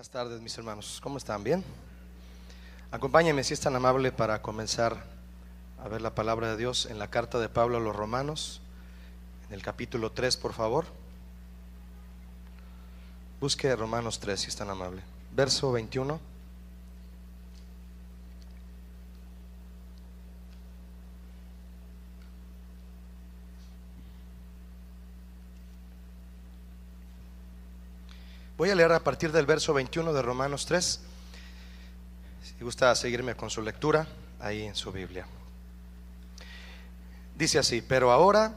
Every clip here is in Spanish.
Buenas tardes, mis hermanos. ¿Cómo están? ¿Bien? Acompáñenme, si es tan amable, para comenzar a ver la palabra de Dios en la carta de Pablo a los Romanos, en el capítulo 3, por favor. Busque Romanos 3, si es tan amable. Verso 21. Voy a leer a partir del verso 21 de Romanos 3. Si gusta seguirme con su lectura, ahí en su Biblia. Dice así, pero ahora,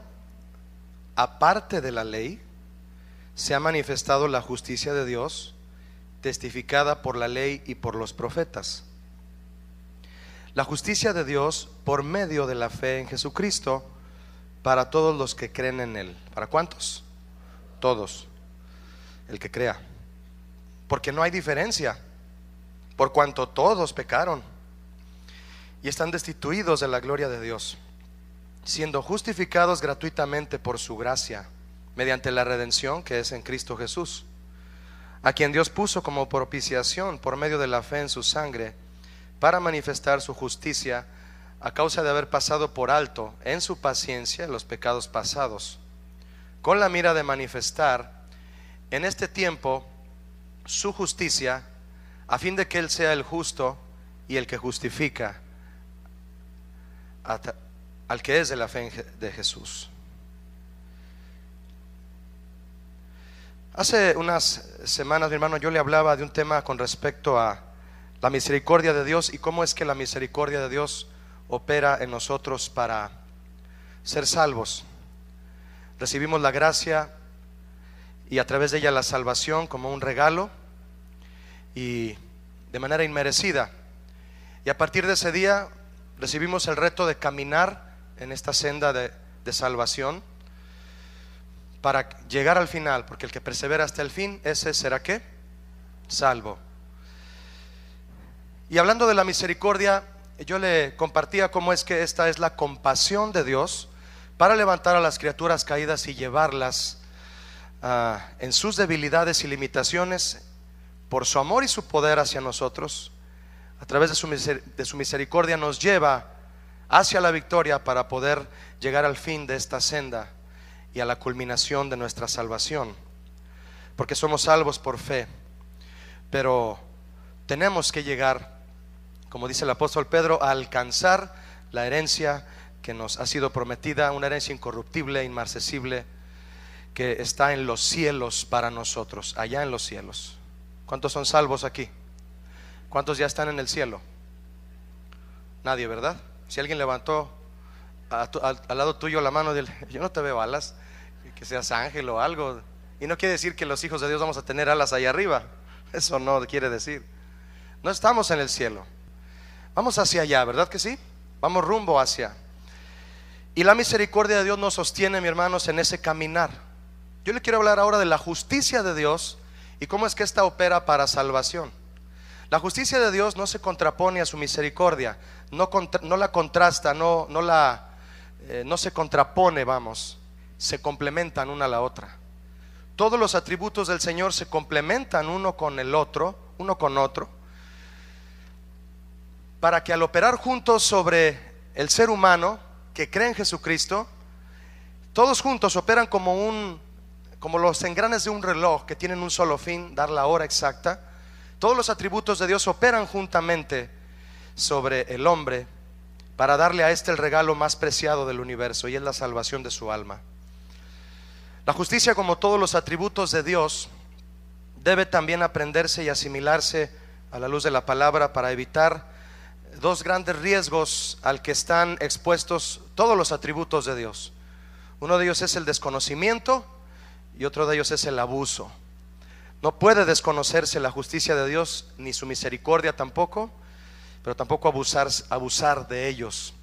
aparte de la ley, se ha manifestado la justicia de Dios, testificada por la ley y por los profetas. La justicia de Dios por medio de la fe en Jesucristo para todos los que creen en Él. ¿Para cuántos? Todos. El que crea porque no hay diferencia, por cuanto todos pecaron y están destituidos de la gloria de Dios, siendo justificados gratuitamente por su gracia, mediante la redención que es en Cristo Jesús, a quien Dios puso como propiciación por medio de la fe en su sangre, para manifestar su justicia a causa de haber pasado por alto en su paciencia los pecados pasados, con la mira de manifestar en este tiempo su justicia a fin de que Él sea el justo y el que justifica al que es de la fe de Jesús. Hace unas semanas, mi hermano, yo le hablaba de un tema con respecto a la misericordia de Dios y cómo es que la misericordia de Dios opera en nosotros para ser salvos. Recibimos la gracia y a través de ella la salvación como un regalo y de manera inmerecida. Y a partir de ese día recibimos el reto de caminar en esta senda de, salvación para llegar al final, porque el que persevera hasta el fin, ese será qué? Salvo. Y hablando de la misericordia, yo le compartía cómo es que esta es la compasión de Dios para levantar a las criaturas caídas y llevarlas Ah, en sus debilidades y limitaciones, por su amor y su poder hacia nosotros, a través de su, misericordia nos lleva hacia la victoria para poder llegar al fin de esta senda y a la culminación de nuestra salvación. Porque somos salvos por fe, pero tenemos que llegar, como dice el apóstol Pedro, a alcanzar la herencia que nos ha sido prometida, una herencia incorruptible, inmarcesible, que está en los cielos para nosotros, allá en los cielos. ¿Cuántos son salvos aquí? ¿Cuántos ya están en el cielo? Nadie, ¿verdad? Si alguien levantó al lado tuyo la mano, del, yo no te veo alas, que seas ángel o algo. Y no quiere decir que los hijos de Dios vamos a tener alas allá arriba. Eso no quiere decir. No estamos en el cielo. Vamos hacia allá, ¿verdad que sí? Vamos rumbo hacia. Y la misericordia de Dios nos sostiene, mi hermanos, en ese caminar. Yo le quiero hablar ahora de la justicia de Dios y cómo es que esta opera para salvación. La justicia de Dios no se contrapone a su misericordia, no, la contrasta, no, la, eh, no se contrapone, vamos, se complementan una a la otra. Todos los atributos del Señor se complementan uno con el otro, uno con otro, para que al operar juntos sobre el ser humano que cree en Jesucristo, todos juntos operan como un como los engranes de un reloj que tienen un solo fin, dar la hora exacta, todos los atributos de Dios operan juntamente sobre el hombre para darle a éste el regalo más preciado del universo y es la salvación de su alma. La justicia, como todos los atributos de Dios, debe también aprenderse y asimilarse a la luz de la palabra para evitar dos grandes riesgos al que están expuestos todos los atributos de Dios. Uno de ellos es el desconocimiento y otro de ellos es el abuso. No puede desconocerse la justicia de Dios, ni su misericordia tampoco, pero tampoco abusar, abusar de ellos.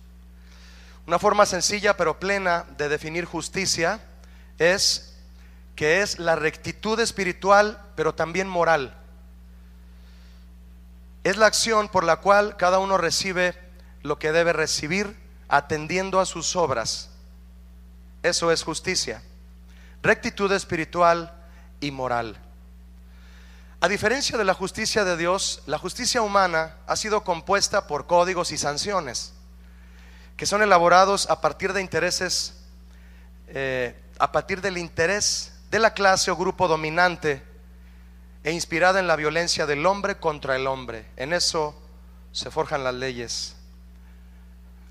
Una forma sencilla pero plena de definir justicia es que es la rectitud espiritual, pero también moral. Es la acción por la cual cada uno recibe lo que debe recibir atendiendo a sus obras. Eso es justicia rectitud espiritual y moral. A diferencia de la justicia de Dios, la justicia humana ha sido compuesta por códigos y sanciones que son elaborados a partir de intereses, eh, a partir del interés de la clase o grupo dominante e inspirada en la violencia del hombre contra el hombre. En eso se forjan las leyes,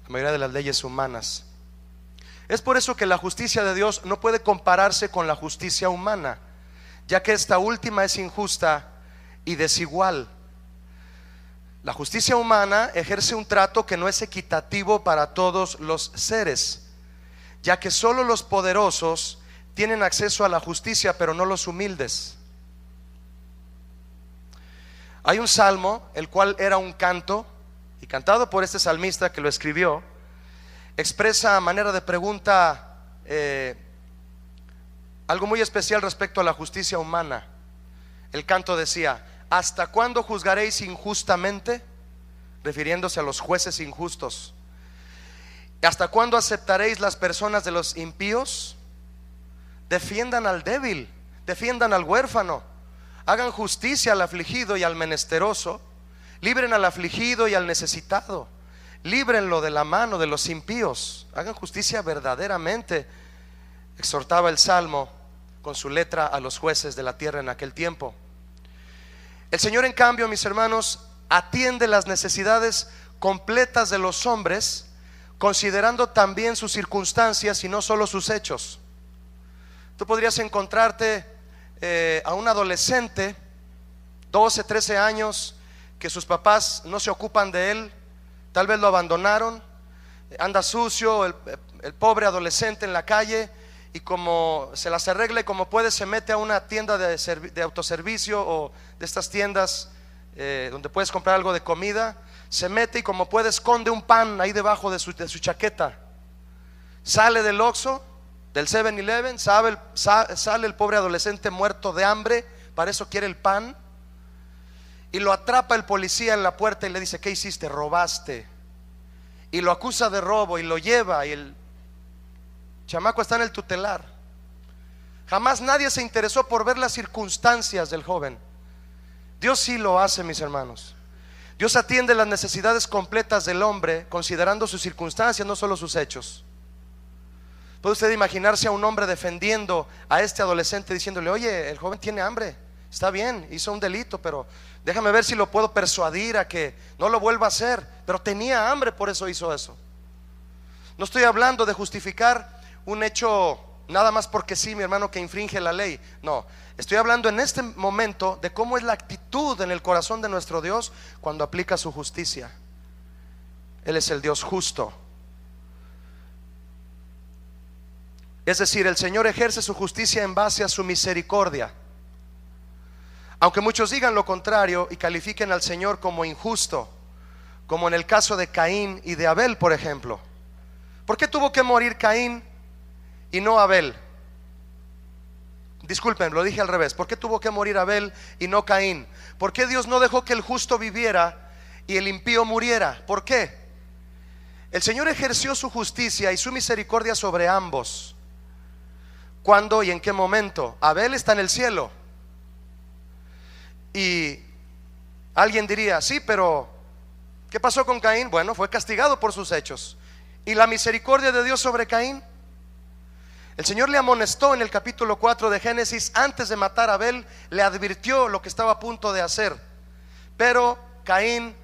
la mayoría de las leyes humanas. Es por eso que la justicia de Dios no puede compararse con la justicia humana, ya que esta última es injusta y desigual. La justicia humana ejerce un trato que no es equitativo para todos los seres, ya que solo los poderosos tienen acceso a la justicia, pero no los humildes. Hay un salmo, el cual era un canto, y cantado por este salmista que lo escribió, expresa a manera de pregunta eh, algo muy especial respecto a la justicia humana. El canto decía, ¿hasta cuándo juzgaréis injustamente? Refiriéndose a los jueces injustos. ¿Hasta cuándo aceptaréis las personas de los impíos? Defiendan al débil, defiendan al huérfano, hagan justicia al afligido y al menesteroso, libren al afligido y al necesitado líbrenlo de la mano de los impíos, hagan justicia verdaderamente, exhortaba el Salmo con su letra a los jueces de la tierra en aquel tiempo. El Señor, en cambio, mis hermanos, atiende las necesidades completas de los hombres, considerando también sus circunstancias y no solo sus hechos. Tú podrías encontrarte eh, a un adolescente, 12, 13 años, que sus papás no se ocupan de él, Tal vez lo abandonaron, anda sucio, el, pobre adolescente en la calle y como se las arregle como puede, se mete a una tienda de, autoservicio o de estas tiendas eh, donde puedes comprar algo de comida, se mete y como puede esconde un pan ahí debajo de su, chaqueta. Sale del Oxxo, del 7-Eleven, sale el pobre adolescente muerto de hambre, para eso quiere el pan, y lo atrapa el policía en la puerta y le dice, ¿qué hiciste? Robaste. Y lo acusa de robo y lo lleva y el chamaco está en el tutelar. Jamás nadie se interesó por ver las circunstancias del joven. Dios sí lo hace, mis hermanos. Dios atiende las necesidades completas del hombre considerando sus circunstancias, no solo sus hechos. ¿Puede usted imaginarse a un hombre defendiendo a este adolescente diciéndole, oye, el joven tiene hambre, está bien, hizo un delito, pero Déjame ver si lo puedo persuadir a que no lo vuelva a hacer. Pero tenía hambre, por eso hizo eso. No estoy hablando de justificar un hecho nada más porque sí, mi hermano, que infringe la ley. No, estoy hablando en este momento de cómo es la actitud en el corazón de nuestro Dios cuando aplica su justicia. Él es el Dios justo. Es decir, el Señor ejerce su justicia en base a su misericordia. Aunque muchos digan lo contrario y califiquen al Señor como injusto, como en el caso de Caín y de Abel, por ejemplo. ¿Por qué tuvo que morir Caín y no Abel? Disculpen, lo dije al revés. ¿Por qué tuvo que morir Abel y no Caín? ¿Por qué Dios no dejó que el justo viviera y el impío muriera? ¿Por qué? El Señor ejerció su justicia y su misericordia sobre ambos. ¿Cuándo y en qué momento? Abel está en el cielo. Y alguien diría, sí, pero ¿qué pasó con Caín? Bueno, fue castigado por sus hechos. ¿Y la misericordia de Dios sobre Caín? El Señor le amonestó en el capítulo 4 de Génesis, antes de matar a Abel, le advirtió lo que estaba a punto de hacer. Pero Caín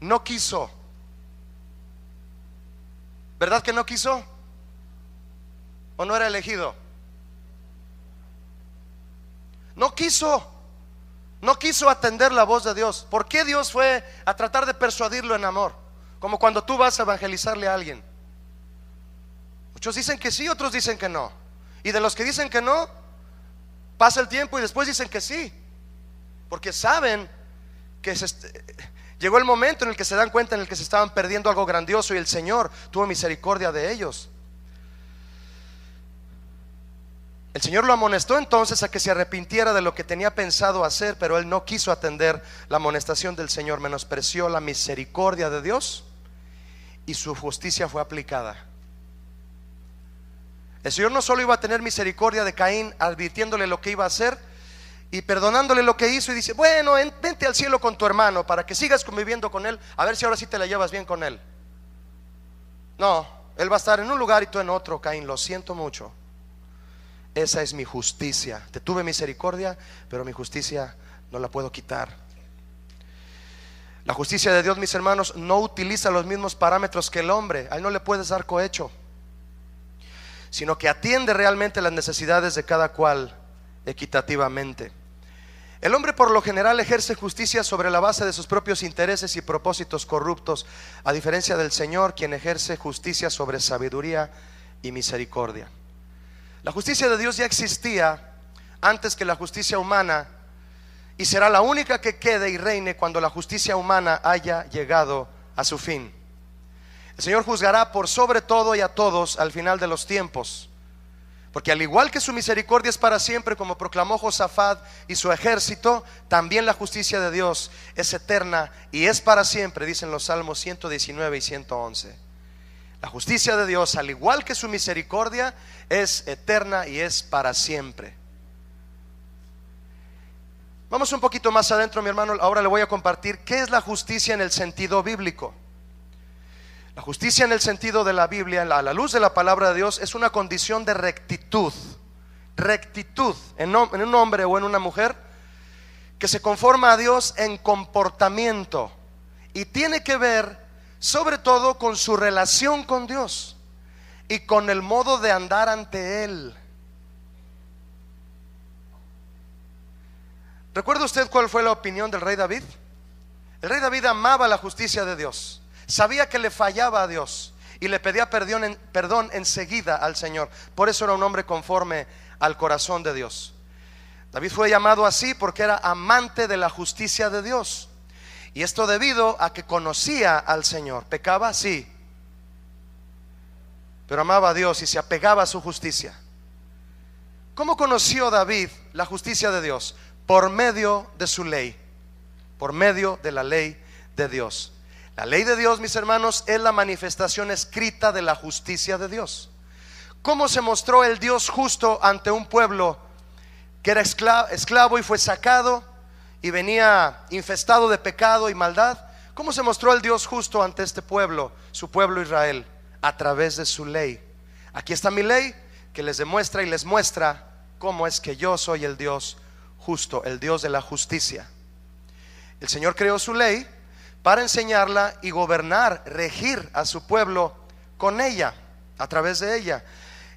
no quiso. ¿Verdad que no quiso? ¿O no era elegido? No quiso. No quiso atender la voz de Dios. ¿Por qué Dios fue a tratar de persuadirlo en amor? Como cuando tú vas a evangelizarle a alguien. Muchos dicen que sí, otros dicen que no. Y de los que dicen que no, pasa el tiempo y después dicen que sí. Porque saben que llegó el momento en el que se dan cuenta en el que se estaban perdiendo algo grandioso y el Señor tuvo misericordia de ellos. El Señor lo amonestó entonces a que se arrepintiera de lo que tenía pensado hacer, pero él no quiso atender la amonestación del Señor, menospreció la misericordia de Dios y su justicia fue aplicada. El Señor no solo iba a tener misericordia de Caín advirtiéndole lo que iba a hacer y perdonándole lo que hizo y dice, bueno, vente al cielo con tu hermano para que sigas conviviendo con él, a ver si ahora sí te la llevas bien con él. No, él va a estar en un lugar y tú en otro, Caín, lo siento mucho. Esa es mi justicia. Te tuve misericordia, pero mi justicia no la puedo quitar. La justicia de Dios, mis hermanos, no utiliza los mismos parámetros que el hombre. A él no le puedes dar cohecho, sino que atiende realmente las necesidades de cada cual equitativamente. El hombre por lo general ejerce justicia sobre la base de sus propios intereses y propósitos corruptos, a diferencia del Señor, quien ejerce justicia sobre sabiduría y misericordia. La justicia de Dios ya existía antes que la justicia humana y será la única que quede y reine cuando la justicia humana haya llegado a su fin. El Señor juzgará por sobre todo y a todos al final de los tiempos. Porque al igual que su misericordia es para siempre, como proclamó Josafat y su ejército, también la justicia de Dios es eterna y es para siempre, dicen los Salmos 119 y 111. La justicia de Dios, al igual que su misericordia, es eterna y es para siempre. Vamos un poquito más adentro, mi hermano. Ahora le voy a compartir qué es la justicia en el sentido bíblico. La justicia en el sentido de la Biblia, a la luz de la palabra de Dios, es una condición de rectitud. Rectitud en, un hombre o en una mujer que se conforma a Dios en comportamiento y tiene que ver sobre todo con su relación con Dios y con el modo de andar ante Él. ¿Recuerda usted cuál fue la opinión del rey David? El rey David amaba la justicia de Dios, sabía que le fallaba a Dios y le pedía perdón, enseguida al Señor. Por eso era un hombre conforme al corazón de Dios. David fue llamado así porque era amante de la justicia de Dios. Y esto debido a que conocía al Señor. ¿Pecaba? Sí. Pero amaba a Dios y se apegaba a su justicia. ¿Cómo conoció David la justicia de Dios? Por medio de su ley, por medio de la ley de Dios. La ley de Dios, mis hermanos, es la manifestación escrita de la justicia de Dios. ¿Cómo se mostró el Dios justo ante un pueblo que era esclavo, y fue sacado? y venía infestado de pecado y maldad, ¿cómo se mostró el Dios justo ante este pueblo, su pueblo Israel? A través de su ley. Aquí está mi ley que les demuestra y les muestra cómo es que yo soy el Dios justo, el Dios de la justicia. El Señor creó su ley para enseñarla y gobernar, regir a su pueblo con ella, a través de ella.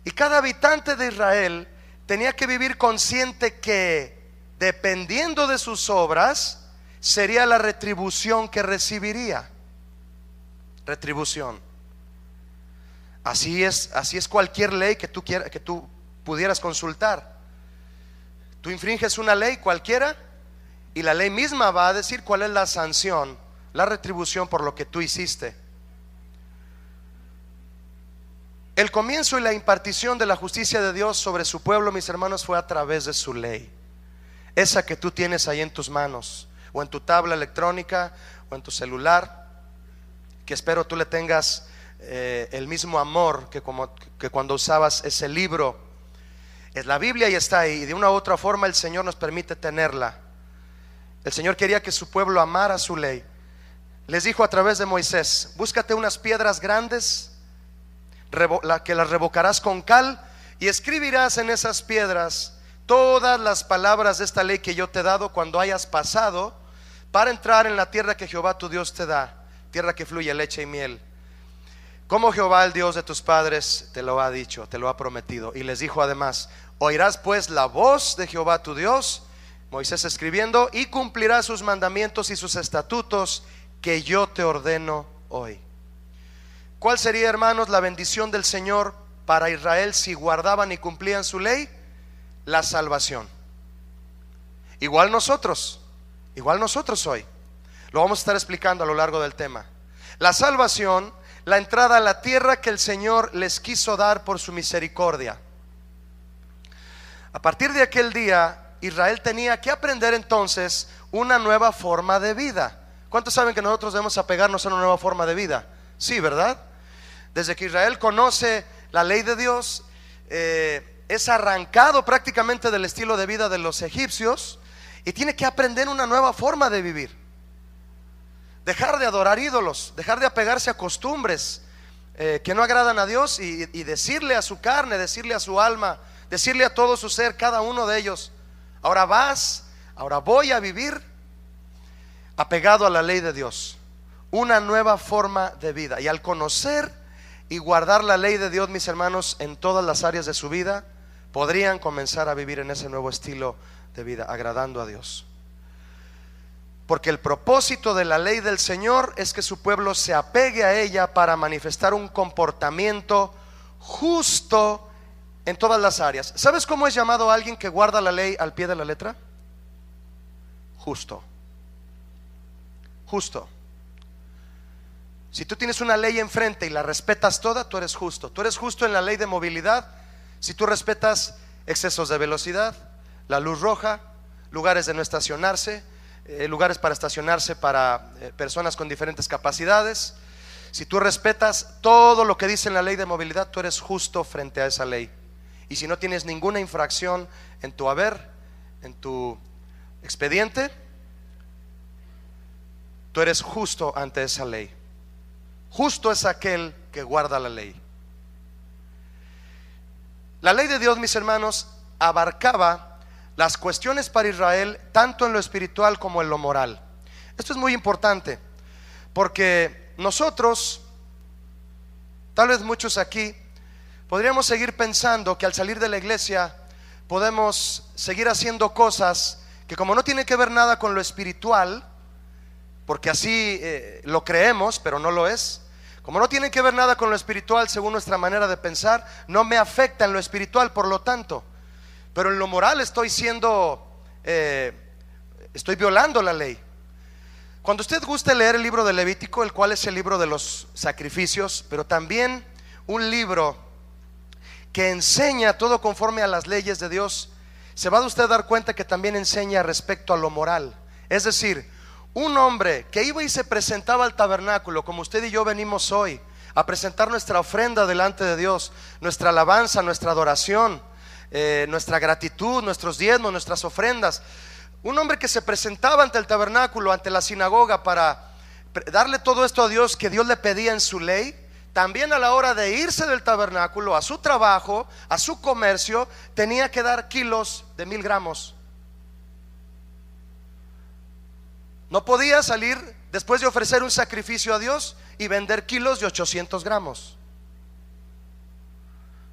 Y cada habitante de Israel tenía que vivir consciente que dependiendo de sus obras, sería la retribución que recibiría. Retribución. Así es, así es cualquier ley que tú, que tú pudieras consultar. Tú infringes una ley cualquiera y la ley misma va a decir cuál es la sanción, la retribución por lo que tú hiciste. El comienzo y la impartición de la justicia de Dios sobre su pueblo, mis hermanos, fue a través de su ley esa que tú tienes ahí en tus manos, o en tu tabla electrónica, o en tu celular, que espero tú le tengas eh, el mismo amor que, como, que cuando usabas ese libro. Es la Biblia y está ahí, y de una u otra forma el Señor nos permite tenerla. El Señor quería que su pueblo amara su ley. Les dijo a través de Moisés, búscate unas piedras grandes, que las revocarás con cal, y escribirás en esas piedras todas las palabras de esta ley que yo te he dado cuando hayas pasado para entrar en la tierra que Jehová tu Dios te da, tierra que fluye leche y miel. Como Jehová el Dios de tus padres te lo ha dicho, te lo ha prometido. Y les dijo además, oirás pues la voz de Jehová tu Dios, Moisés escribiendo, y cumplirás sus mandamientos y sus estatutos que yo te ordeno hoy. ¿Cuál sería, hermanos, la bendición del Señor para Israel si guardaban y cumplían su ley? la salvación. Igual nosotros, igual nosotros hoy. Lo vamos a estar explicando a lo largo del tema. La salvación, la entrada a la tierra que el Señor les quiso dar por su misericordia. A partir de aquel día, Israel tenía que aprender entonces una nueva forma de vida. ¿Cuántos saben que nosotros debemos apegarnos a una nueva forma de vida? Sí, ¿verdad? Desde que Israel conoce la ley de Dios, eh, es arrancado prácticamente del estilo de vida de los egipcios y tiene que aprender una nueva forma de vivir. Dejar de adorar ídolos, dejar de apegarse a costumbres eh, que no agradan a Dios y decirle a su carne, decirle a su alma, decirle a todo su ser, cada uno de ellos, ahora vas, ahora voy a vivir apegado a la ley de Dios, una nueva forma de vida. Y al conocer y guardar la ley de Dios, mis hermanos, en todas las áreas de su vida, podrían comenzar a vivir en ese nuevo estilo de vida, agradando a Dios. Porque el propósito de la ley del Señor es que su pueblo se apegue a ella para manifestar un comportamiento justo en todas las áreas. ¿Sabes cómo es llamado alguien que guarda la ley al pie de la letra? Justo. Justo. Si tú tienes una ley enfrente y la respetas toda, tú eres justo. Tú eres justo en la ley de movilidad, si tú respetas excesos de velocidad, la luz roja, lugares de no estacionarse, eh, lugares para estacionarse para eh, personas con diferentes capacidades, si tú respetas todo lo que dice la ley de movilidad, tú eres justo frente a esa ley. Y si no tienes ninguna infracción en tu haber, en tu expediente, tú eres justo ante esa ley. Justo es aquel que guarda la ley. La ley de Dios, mis hermanos, abarcaba las cuestiones para Israel tanto en lo espiritual como en lo moral. Esto es muy importante porque nosotros, tal vez muchos aquí, podríamos seguir pensando que al salir de la iglesia podemos seguir haciendo cosas que como no tienen que ver nada con lo espiritual, porque así eh, lo creemos, pero no lo es, como no tienen que ver nada con lo espiritual, según nuestra manera de pensar, no me afecta en lo espiritual, por lo tanto. Pero en lo moral estoy siendo, eh, estoy violando la ley. Cuando usted guste leer el libro de Levítico, el cual es el libro de los sacrificios, pero también un libro que enseña todo conforme a las leyes de Dios, se va a usted a dar cuenta que también enseña respecto a lo moral. Es decir, un hombre que iba y se presentaba al tabernáculo, como usted y yo venimos hoy, a presentar nuestra ofrenda delante de Dios, nuestra alabanza, nuestra adoración, eh, nuestra gratitud, nuestros diezmos, nuestras ofrendas. Un hombre que se presentaba ante el tabernáculo, ante la sinagoga, para darle todo esto a Dios que Dios le pedía en su ley, también a la hora de irse del tabernáculo, a su trabajo, a su comercio, tenía que dar kilos de mil gramos. No podía salir después de ofrecer un sacrificio a Dios y vender kilos de 800 gramos.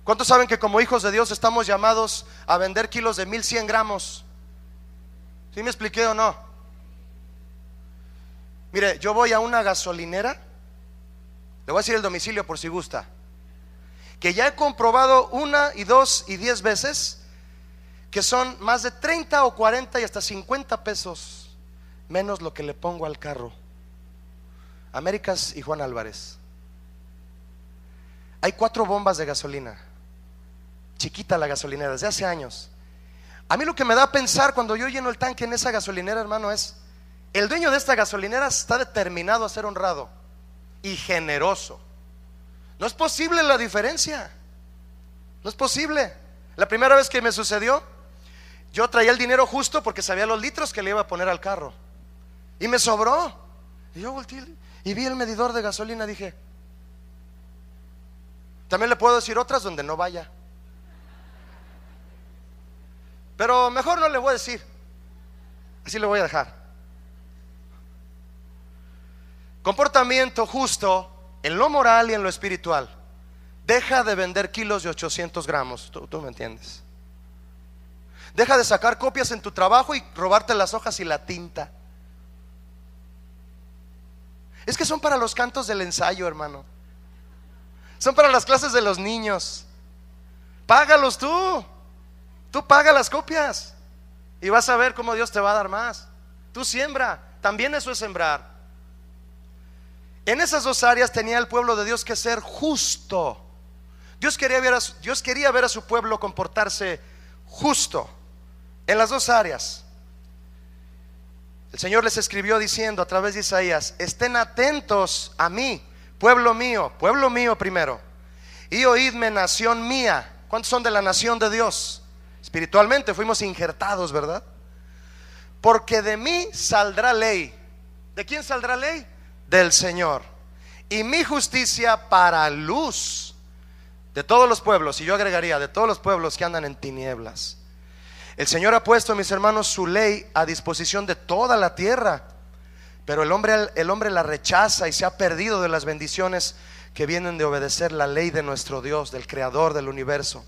¿Cuántos saben que como hijos de Dios estamos llamados a vender kilos de 1100 gramos? ¿Sí me expliqué o no? Mire, yo voy a una gasolinera, le voy a decir el domicilio por si gusta, que ya he comprobado una y dos y diez veces que son más de 30 o 40 y hasta 50 pesos menos lo que le pongo al carro. Américas y Juan Álvarez. Hay cuatro bombas de gasolina. Chiquita la gasolinera, desde hace años. A mí lo que me da a pensar cuando yo lleno el tanque en esa gasolinera, hermano, es, el dueño de esta gasolinera está determinado a ser honrado y generoso. No es posible la diferencia. No es posible. La primera vez que me sucedió, yo traía el dinero justo porque sabía los litros que le iba a poner al carro. Y me sobró. Y yo volteé y vi el medidor de gasolina, dije. También le puedo decir otras donde no vaya. Pero mejor no le voy a decir. Así le voy a dejar. Comportamiento justo en lo moral y en lo espiritual. Deja de vender kilos de 800 gramos. tú me entiendes. Deja de sacar copias en tu trabajo y robarte las hojas y la tinta. Es que son para los cantos del ensayo, hermano. Son para las clases de los niños. Págalos tú. Tú paga las copias. Y vas a ver cómo Dios te va a dar más. Tú siembra. También eso es sembrar. En esas dos áreas tenía el pueblo de Dios que ser justo. Dios quería ver Dios quería ver a su pueblo comportarse justo en las dos áreas. El Señor les escribió diciendo a través de Isaías, estén atentos a mí, pueblo mío, pueblo mío primero, y oídme nación mía. ¿Cuántos son de la nación de Dios? Espiritualmente fuimos injertados, ¿verdad? Porque de mí saldrá ley. ¿De quién saldrá ley? Del Señor. Y mi justicia para luz de todos los pueblos, y yo agregaría, de todos los pueblos que andan en tinieblas. El Señor ha puesto, mis hermanos, su ley a disposición de toda la tierra, pero el hombre, el hombre la rechaza y se ha perdido de las bendiciones que vienen de obedecer la ley de nuestro Dios, del Creador del universo.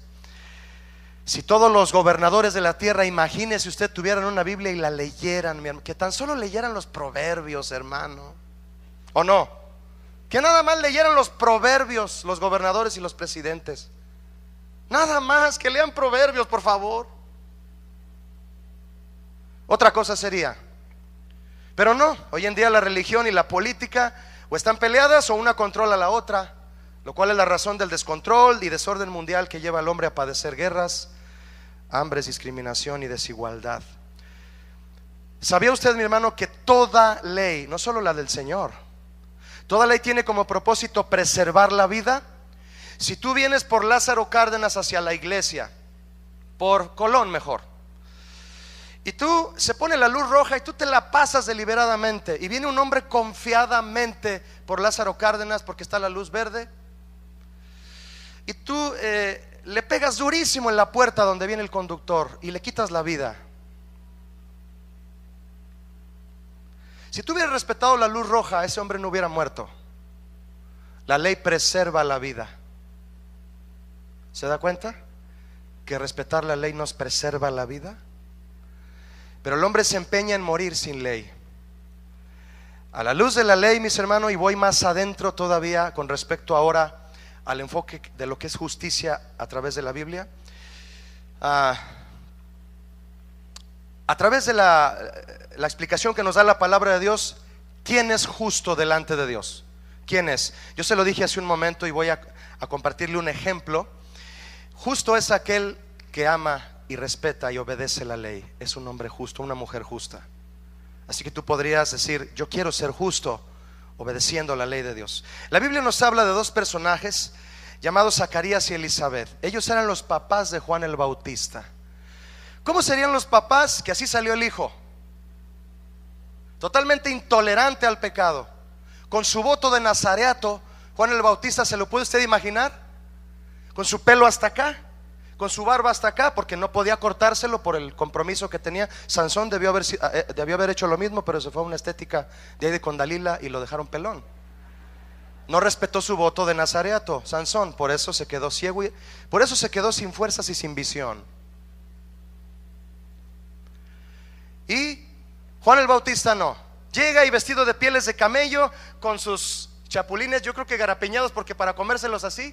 Si todos los gobernadores de la tierra, imagínese usted, tuvieran una Biblia y la leyeran, que tan solo leyeran los proverbios, hermano, ¿o no? Que nada más leyeran los proverbios los gobernadores y los presidentes. Nada más, que lean proverbios, por favor. Otra cosa sería. Pero no, hoy en día la religión y la política o están peleadas o una controla a la otra, lo cual es la razón del descontrol y desorden mundial que lleva al hombre a padecer guerras, hambres, discriminación y desigualdad. ¿Sabía usted, mi hermano, que toda ley, no solo la del Señor, toda ley tiene como propósito preservar la vida? Si tú vienes por Lázaro Cárdenas hacia la iglesia, por Colón mejor, y tú se pone la luz roja y tú te la pasas deliberadamente. Y viene un hombre confiadamente por Lázaro Cárdenas porque está la luz verde. Y tú eh, le pegas durísimo en la puerta donde viene el conductor y le quitas la vida. Si tú hubieras respetado la luz roja, ese hombre no hubiera muerto. La ley preserva la vida. ¿Se da cuenta? Que respetar la ley nos preserva la vida. Pero el hombre se empeña en morir sin ley. A la luz de la ley, mis hermanos, y voy más adentro todavía con respecto ahora al enfoque de lo que es justicia a través de la Biblia. Ah, a través de la, explicación que nos da la palabra de Dios, ¿quién es justo delante de Dios? ¿Quién es? Yo se lo dije hace un momento y voy a, a compartirle un ejemplo. Justo es aquel que ama y respeta y obedece la ley es un hombre justo, una mujer justa. Así que tú podrías decir, yo quiero ser justo obedeciendo la ley de Dios. La Biblia nos habla de dos personajes llamados Zacarías y Elizabeth. Ellos eran los papás de Juan el Bautista. ¿Cómo serían los papás que así salió el hijo? Totalmente intolerante al pecado. Con su voto de nazareato, Juan el Bautista, ¿se lo puede usted imaginar? Con su pelo hasta acá con su barba hasta acá porque no podía cortárselo por el compromiso que tenía. Sansón debió haber, eh, haber hecho lo mismo, pero se fue a una estética de ahí de Dalila y lo dejaron pelón. No respetó su voto de Nazareato, Sansón, por eso se quedó ciego y por eso se quedó sin fuerzas y sin visión. Y Juan el Bautista no. Llega y vestido de pieles de camello con sus chapulines, yo creo que garapeñados porque para comérselos así,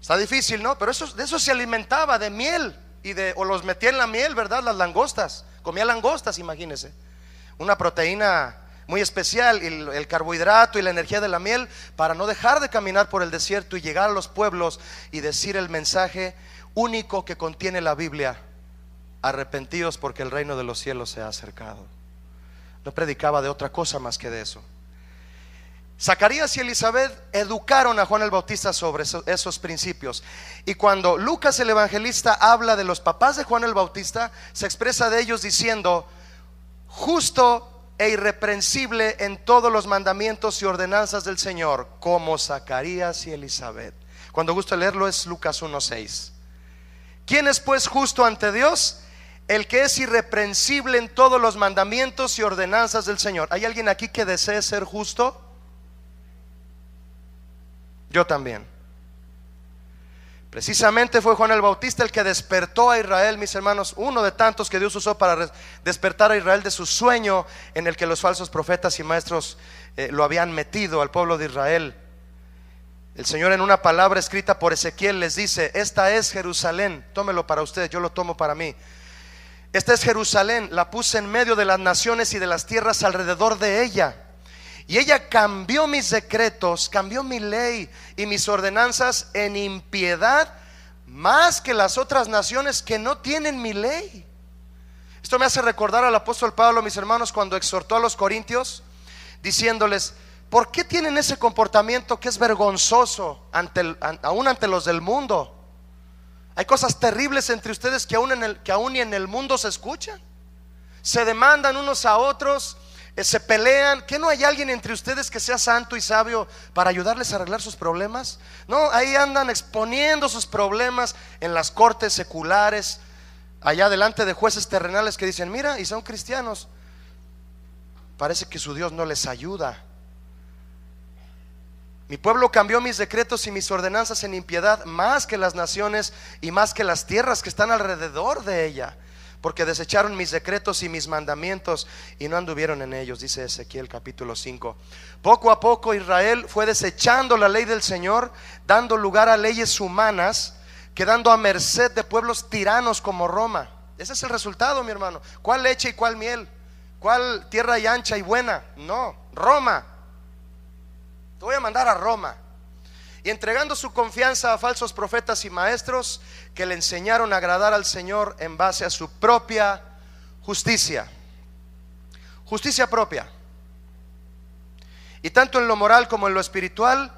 Está difícil, ¿no? Pero eso, de eso se alimentaba, de miel. Y de, o los metía en la miel, ¿verdad? Las langostas. Comía langostas, imagínense. Una proteína muy especial, el carbohidrato y la energía de la miel, para no dejar de caminar por el desierto y llegar a los pueblos y decir el mensaje único que contiene la Biblia. Arrepentidos porque el reino de los cielos se ha acercado. No predicaba de otra cosa más que de eso. Zacarías y Elizabeth educaron a Juan el Bautista sobre esos, principios. Y cuando Lucas el evangelista habla de los papás de Juan el Bautista, se expresa de ellos diciendo, justo e irreprensible en todos los mandamientos y ordenanzas del Señor, como Zacarías y Elizabeth. Cuando gusta leerlo es Lucas 1.6. ¿Quién es pues justo ante Dios? El que es irreprensible en todos los mandamientos y ordenanzas del Señor. ¿Hay alguien aquí que desee ser justo? Yo también. Precisamente fue Juan el Bautista el que despertó a Israel, mis hermanos, uno de tantos que Dios usó para despertar a Israel de su sueño en el que los falsos profetas y maestros eh, lo habían metido al pueblo de Israel. El Señor en una palabra escrita por Ezequiel les dice, esta es Jerusalén, tómelo para ustedes, yo lo tomo para mí. Esta es Jerusalén, la puse en medio de las naciones y de las tierras alrededor de ella. Y ella cambió mis decretos, cambió mi ley y mis ordenanzas en impiedad más que las otras naciones que no tienen mi ley. Esto me hace recordar al apóstol Pablo, mis hermanos, cuando exhortó a los corintios, diciéndoles, ¿por qué tienen ese comportamiento que es vergonzoso ante aún ante los del mundo? Hay cosas terribles entre ustedes que aún, en el, que aún y en el mundo se escuchan. Se demandan unos a otros eh, se pelean, que no hay alguien entre ustedes que sea santo y sabio para ayudarles a arreglar sus problemas. No, ahí andan exponiendo sus problemas en las cortes seculares, allá delante de jueces terrenales que dicen, mira, y son cristianos. Parece que su Dios no les ayuda. Mi pueblo cambió mis decretos y mis ordenanzas en impiedad más que las naciones y más que las tierras que están alrededor de ella porque desecharon mis decretos y mis mandamientos y no anduvieron en ellos, dice Ezequiel capítulo 5. Poco a poco Israel fue desechando la ley del Señor, dando lugar a leyes humanas, quedando a merced de pueblos tiranos como Roma. Ese es el resultado, mi hermano. ¿Cuál leche y cuál miel? ¿Cuál tierra y ancha y buena? No, Roma. Te voy a mandar a Roma y entregando su confianza a falsos profetas y maestros que le enseñaron a agradar al Señor en base a su propia justicia. Justicia propia. Y tanto en lo moral como en lo espiritual,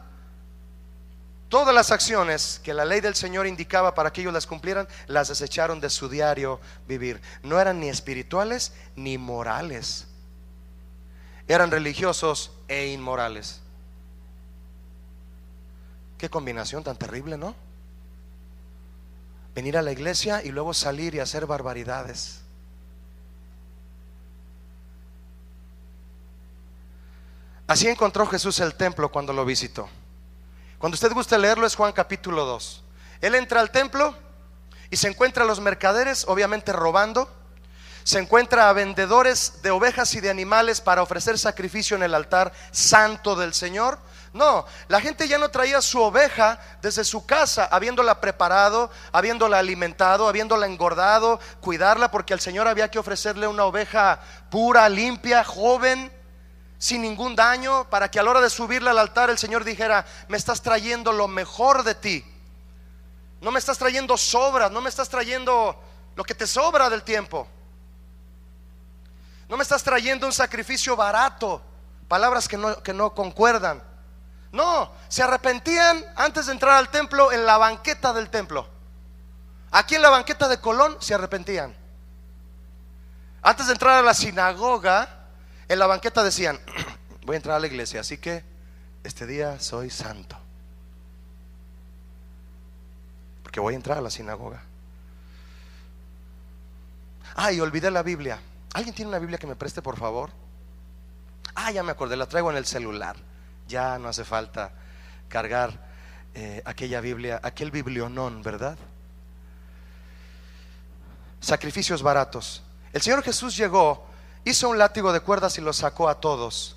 todas las acciones que la ley del Señor indicaba para que ellos las cumplieran, las desecharon de su diario vivir. No eran ni espirituales ni morales. Eran religiosos e inmorales. Qué combinación tan terrible, ¿no? Venir a la iglesia y luego salir y hacer barbaridades. Así encontró Jesús el templo cuando lo visitó. Cuando usted guste leerlo es Juan capítulo 2. Él entra al templo y se encuentra a los mercaderes, obviamente robando. Se encuentra a vendedores de ovejas y de animales para ofrecer sacrificio en el altar santo del Señor. No, la gente ya no traía su oveja desde su casa, habiéndola preparado, habiéndola alimentado, habiéndola engordado, cuidarla, porque al Señor había que ofrecerle una oveja pura, limpia, joven, sin ningún daño, para que a la hora de subirla al altar el Señor dijera, me estás trayendo lo mejor de ti. No me estás trayendo sobras, no me estás trayendo lo que te sobra del tiempo. No me estás trayendo un sacrificio barato, palabras que no, que no concuerdan. No, se arrepentían antes de entrar al templo en la banqueta del templo. Aquí en la banqueta de Colón se arrepentían. Antes de entrar a la sinagoga, en la banqueta decían, voy a entrar a la iglesia, así que este día soy santo. Porque voy a entrar a la sinagoga. Ay, olvidé la Biblia. ¿Alguien tiene una Biblia que me preste, por favor? Ah, ya me acordé, la traigo en el celular. Ya no hace falta cargar eh, aquella Biblia, aquel biblionón, ¿verdad? Sacrificios baratos. El Señor Jesús llegó, hizo un látigo de cuerdas y los sacó a todos.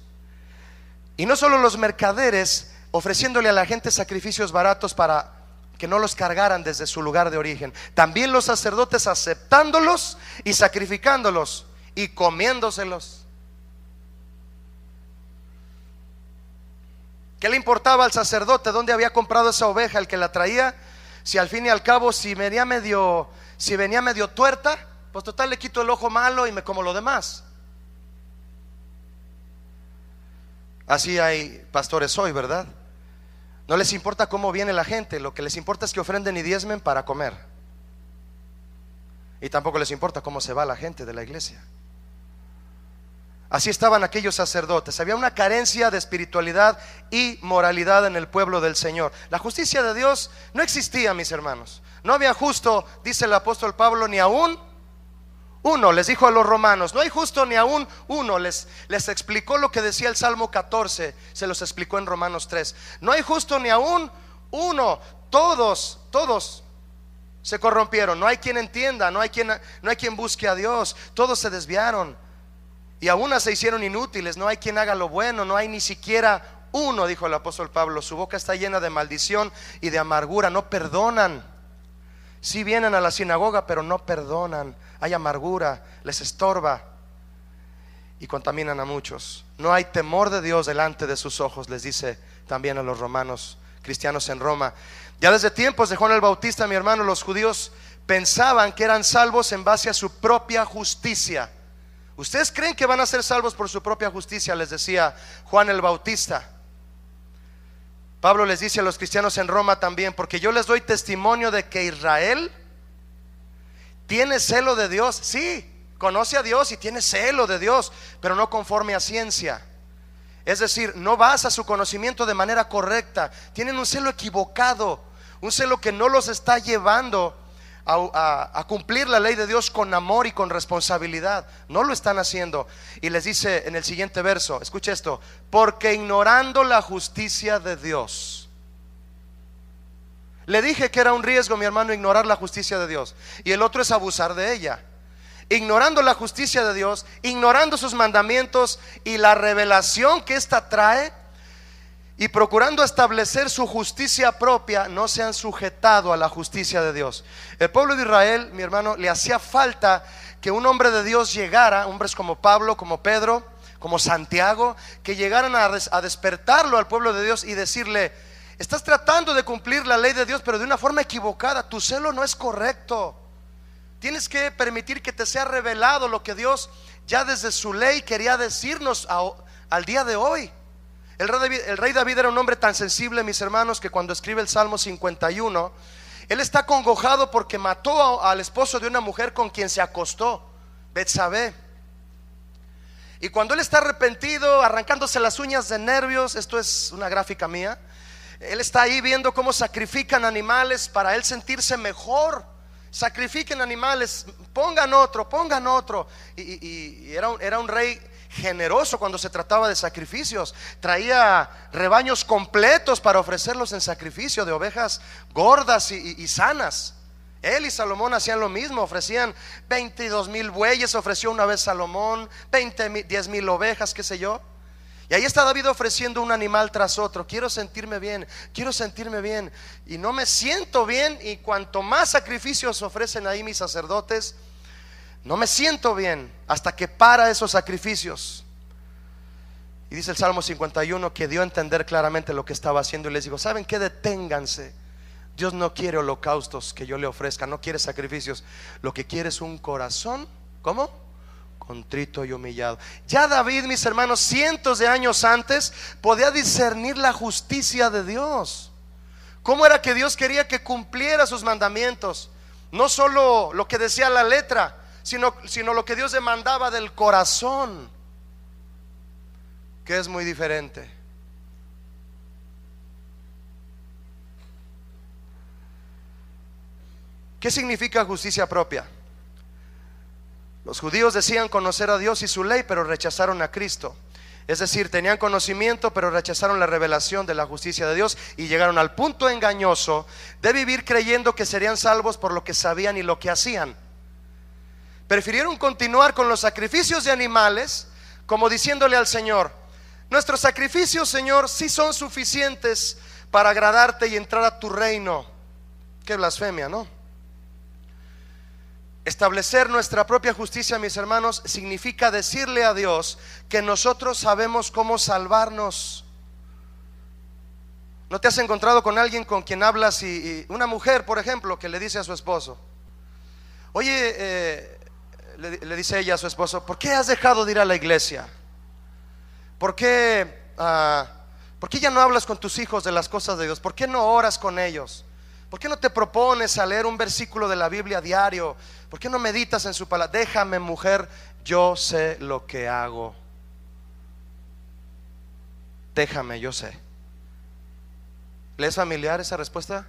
Y no solo los mercaderes ofreciéndole a la gente sacrificios baratos para que no los cargaran desde su lugar de origen. También los sacerdotes aceptándolos y sacrificándolos y comiéndoselos. ¿Qué le importaba al sacerdote dónde había comprado esa oveja, el que la traía? Si al fin y al cabo, si venía medio, si venía medio tuerta, pues total le quito el ojo malo y me como lo demás. Así hay pastores hoy, ¿verdad? No les importa cómo viene la gente, lo que les importa es que ofrenden y diezmen para comer. Y tampoco les importa cómo se va la gente de la iglesia. Así estaban aquellos sacerdotes. Había una carencia de espiritualidad y moralidad en el pueblo del Señor. La justicia de Dios no existía, mis hermanos. No había justo, dice el apóstol Pablo, ni aún uno. Les dijo a los romanos, no hay justo ni aún uno. Les, les explicó lo que decía el Salmo 14, se los explicó en Romanos 3. No hay justo ni aún uno. Todos, todos se corrompieron. No hay quien entienda, no hay quien, no hay quien busque a Dios. Todos se desviaron y algunas se hicieron inútiles, no hay quien haga lo bueno, no hay ni siquiera uno, dijo el apóstol Pablo, su boca está llena de maldición y de amargura, no perdonan. Si vienen a la sinagoga, pero no perdonan, hay amargura, les estorba y contaminan a muchos. No hay temor de Dios delante de sus ojos, les dice también a los romanos, cristianos en Roma. Ya desde tiempos de Juan el Bautista, mi hermano, los judíos pensaban que eran salvos en base a su propia justicia ¿Ustedes creen que van a ser salvos por su propia justicia? Les decía Juan el Bautista. Pablo les dice a los cristianos en Roma también, porque yo les doy testimonio de que Israel tiene celo de Dios. Sí, conoce a Dios y tiene celo de Dios, pero no conforme a ciencia. Es decir, no basa su conocimiento de manera correcta. Tienen un celo equivocado, un celo que no los está llevando a, cumplir la ley de Dios con amor y con responsabilidad. No lo están haciendo. Y les dice en el siguiente verso, escucha esto, porque ignorando la justicia de Dios. Le dije que era un riesgo, mi hermano, ignorar la justicia de Dios. Y el otro es abusar de ella. Ignorando la justicia de Dios, ignorando sus mandamientos y la revelación que ésta trae, y procurando establecer su justicia propia, no se han sujetado a la justicia de Dios. El pueblo de Israel, mi hermano, le hacía falta que un hombre de Dios llegara, hombres como Pablo, como Pedro, como Santiago, que llegaran a, despertarlo al pueblo de Dios y decirle, estás tratando de cumplir la ley de Dios, pero de una forma equivocada, tu celo no es correcto. Tienes que permitir que te sea revelado lo que Dios ya desde su ley quería decirnos al día de hoy. El rey, David, era un hombre tan sensible, mis hermanos, que cuando escribe el Salmo 51, él está congojado porque mató al esposo de una mujer con quien se acostó, Betsabé. Y cuando él está arrepentido, arrancándose las uñas de nervios, esto es una gráfica mía, él está ahí viendo cómo sacrifican animales para él sentirse mejor. Sacrifiquen animales, pongan otro, pongan otro. Y, era un rey generoso cuando se trataba de sacrificios. Traía rebaños completos para ofrecerlos en sacrificio de ovejas gordas y, sanas. Él y Salomón hacían lo mismo, ofrecían 22 mil bueyes, ofreció una vez Salomón, 20, 10 mil ovejas, qué sé yo. Y ahí está David ofreciendo un animal tras otro. Quiero sentirme bien, quiero sentirme bien. Y no me siento bien y cuanto más sacrificios ofrecen ahí mis sacerdotes, no me siento bien hasta que para esos sacrificios. Y dice el Salmo 51 que dio a entender claramente lo que estaba haciendo y les digo ¿saben qué? Deténganse. Dios no quiere holocaustos que yo le ofrezca, no quiere sacrificios. Lo que quiere es un corazón, ¿cómo? Contrito y humillado. Ya David, mis hermanos, cientos de años antes, podía discernir la justicia de Dios. ¿Cómo era que Dios quería que cumpliera sus mandamientos? No solo lo que decía la letra, sino, lo que Dios demandaba del corazón, que es muy diferente. ¿Qué significa justicia propia? Los judíos decían conocer a Dios y su ley, pero rechazaron a Cristo. Es decir, tenían conocimiento, pero rechazaron la revelación de la justicia de Dios y llegaron al punto engañoso de vivir creyendo que serían salvos por lo que sabían y lo que hacían. Prefirieron continuar con los sacrificios de animales, como diciéndole al Señor, nuestros sacrificios, Señor, sí son suficientes para agradarte y entrar a tu reino. Qué blasfemia, ¿no? Establecer nuestra propia justicia, mis hermanos, significa decirle a Dios que nosotros sabemos cómo salvarnos. ¿No te has encontrado con alguien con quien hablas y, una mujer, por ejemplo, que le dice a su esposo, oye, eh, le, dice ella a su esposo, ¿por qué has dejado de ir a la iglesia? ¿Por qué, ah, ¿Por qué ya no hablas con tus hijos de las cosas de Dios? ¿Por qué no oras con ellos? ¿Por qué no te propones a leer un versículo de la Biblia diario? ¿Por qué no meditas en su palabra? Déjame mujer, yo sé lo que hago. Déjame, yo sé. ¿Le es familiar esa respuesta?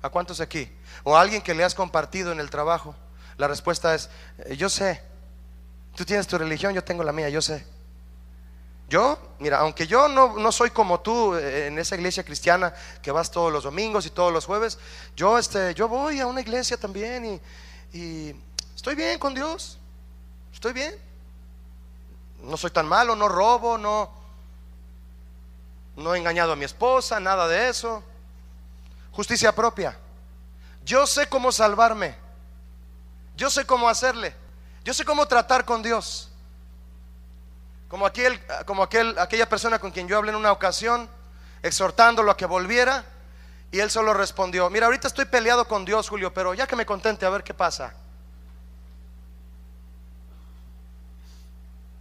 ¿A cuántos aquí? ¿O a alguien que le has compartido en el trabajo? La respuesta es, eh, yo sé, tú tienes tu religión, yo tengo la mía, yo sé. Yo, mira, aunque yo no, soy como tú eh, en esa iglesia cristiana que vas todos los domingos y todos los jueves, yo, este, yo voy a una iglesia también y, estoy bien con Dios, estoy bien. No soy tan malo, no robo, no, no he engañado a mi esposa, nada de eso. Justicia propia. Yo sé cómo salvarme. Yo sé cómo hacerle. Yo sé cómo tratar con Dios. Como, aquel, como aquel, aquella persona con quien yo hablé en una ocasión, exhortándolo a que volviera, y él solo respondió, mira, ahorita estoy peleado con Dios, Julio, pero ya que me contente, a ver qué pasa.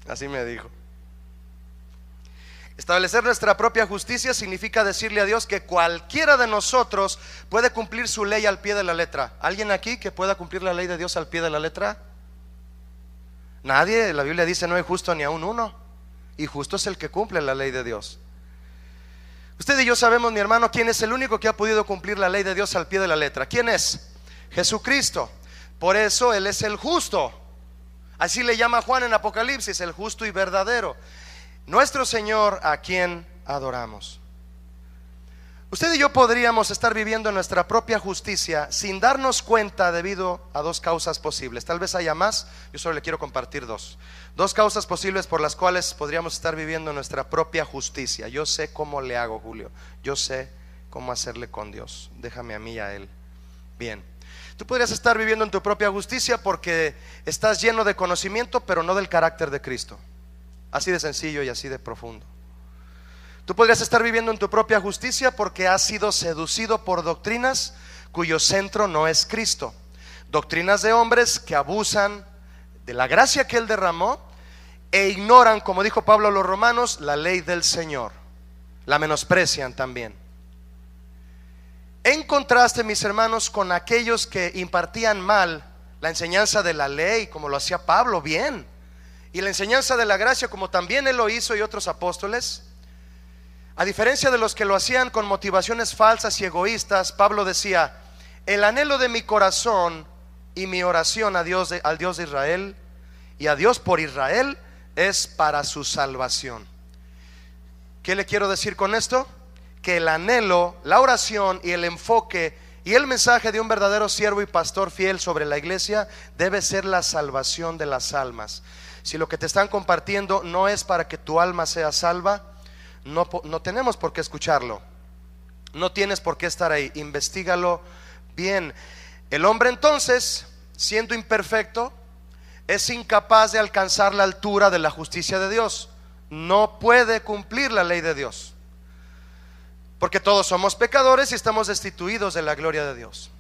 Así me dijo. Establecer nuestra propia justicia significa decirle a Dios que cualquiera de nosotros puede cumplir su ley al pie de la letra. ¿Alguien aquí que pueda cumplir la ley de Dios al pie de la letra? Nadie, la Biblia dice no hay justo ni aún uno. Y justo es el que cumple la ley de Dios. Usted y yo sabemos, mi hermano, quién es el único que ha podido cumplir la ley de Dios al pie de la letra. ¿Quién es? Jesucristo. Por eso Él es el justo. Así le llama Juan en Apocalipsis, el justo y verdadero nuestro Señor a quien adoramos. Usted y yo podríamos estar viviendo nuestra propia justicia sin darnos cuenta debido a dos causas posibles. Tal vez haya más, yo solo le quiero compartir dos. Dos causas posibles por las cuales podríamos estar viviendo nuestra propia justicia. Yo sé cómo le hago, Julio. Yo sé cómo hacerle con Dios. Déjame a mí y a Él. Bien. Tú podrías estar viviendo en tu propia justicia porque estás lleno de conocimiento, pero no del carácter de Cristo. Así de sencillo y así de profundo. Tú podrías estar viviendo en tu propia justicia porque has sido seducido por doctrinas cuyo centro no es Cristo. Doctrinas de hombres que abusan de la gracia que Él derramó e ignoran, como dijo Pablo a los romanos, la ley del Señor. La menosprecian también. En contraste, mis hermanos, con aquellos que impartían mal la enseñanza de la ley, como lo hacía Pablo, bien y la enseñanza de la gracia, como también él lo hizo y otros apóstoles, a diferencia de los que lo hacían con motivaciones falsas y egoístas, Pablo decía, el anhelo de mi corazón y mi oración a Dios al Dios de Israel y a Dios por Israel es para su salvación. ¿Qué le quiero decir con esto? Que el anhelo, la oración y el enfoque y el mensaje de un verdadero siervo y pastor fiel sobre la iglesia debe ser la salvación de las almas. Si lo que te están compartiendo no es para que tu alma sea salva, no, no tenemos por qué escucharlo. No tienes por qué estar ahí. investigalo bien. El hombre entonces, siendo imperfecto, es incapaz de alcanzar la altura de la justicia de Dios. No puede cumplir la ley de Dios. Porque todos somos pecadores y estamos destituidos de la gloria de Dios.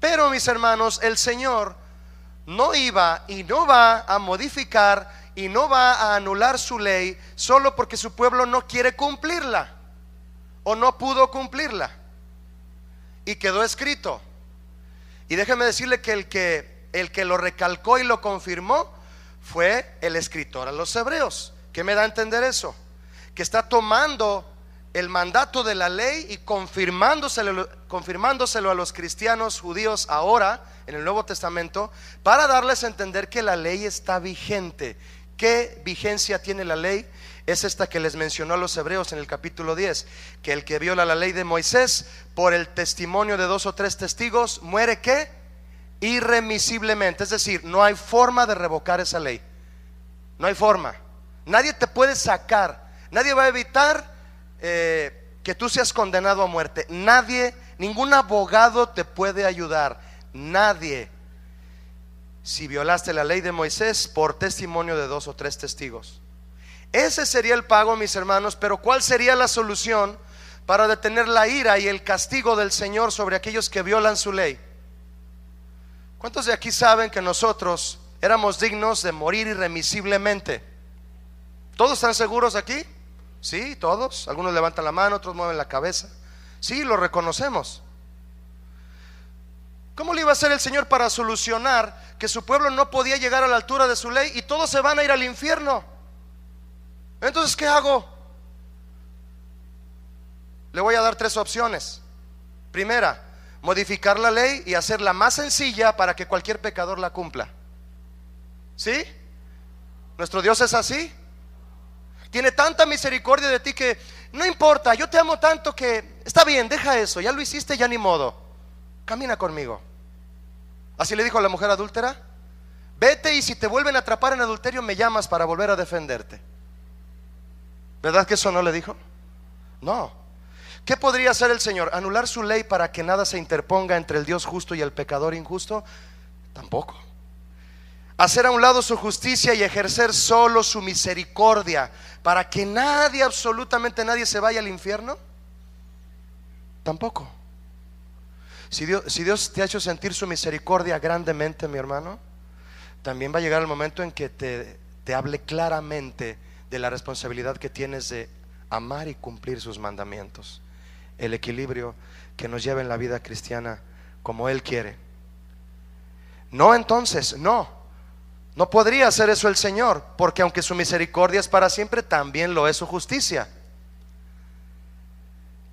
Pero mis hermanos, el Señor no iba y no va a modificar y no va a anular su ley solo porque su pueblo no quiere cumplirla o no pudo cumplirla. Y quedó escrito. Y déjeme decirle que el que el que lo recalcó y lo confirmó fue el escritor a los hebreos. ¿Qué me da a entender eso? Que está tomando el mandato de la ley y confirmándoselo, confirmándoselo a los cristianos judíos ahora en el Nuevo Testamento para darles a entender que la ley está vigente. ¿Qué vigencia tiene la ley? Es esta que les mencionó a los hebreos en el capítulo 10, que el que viola la ley de Moisés por el testimonio de dos o tres testigos muere qué? Irremisiblemente, es decir, no hay forma de revocar esa ley. No hay forma. Nadie te puede sacar, nadie va a evitar eh, que tú seas condenado a muerte. Nadie, ningún abogado te puede ayudar. Nadie. Si violaste la ley de Moisés por testimonio de dos o tres testigos. Ese sería el pago, mis hermanos, pero ¿cuál sería la solución para detener la ira y el castigo del Señor sobre aquellos que violan su ley? ¿Cuántos de aquí saben que nosotros éramos dignos de morir irremisiblemente? ¿Todos están seguros aquí? Sí, todos. Algunos levantan la mano, otros mueven la cabeza. Sí, lo reconocemos. ¿Cómo le iba a hacer el Señor para solucionar que su pueblo no podía llegar a la altura de su ley y todos se van a ir al infierno? Entonces, ¿qué hago? Le voy a dar tres opciones. Primera, modificar la ley y hacerla más sencilla para que cualquier pecador la cumpla. ¿Sí? ¿Nuestro Dios es así? Tiene tanta misericordia de ti que no importa, yo te amo tanto que está bien, deja eso, ya lo hiciste, ya ni modo. Camina conmigo. Así le dijo a la mujer adúltera, vete y si te vuelven a atrapar en adulterio me llamas para volver a defenderte. ¿Verdad que eso no le dijo? No. ¿Qué podría hacer el Señor? ¿Anular su ley para que nada se interponga entre el Dios justo y el pecador injusto? Tampoco. ¿Hacer a un lado su justicia y ejercer solo su misericordia? para que nadie, absolutamente nadie se vaya al infierno? Tampoco. Si Dios, si Dios, te ha hecho sentir su misericordia grandemente, mi hermano, también va a llegar el momento en que te, te hable claramente de la responsabilidad que tienes de amar y cumplir sus mandamientos. El equilibrio que nos lleva en la vida cristiana como Él quiere. No entonces, no. No podría hacer eso el Señor, porque aunque su misericordia es para siempre, también lo es su justicia.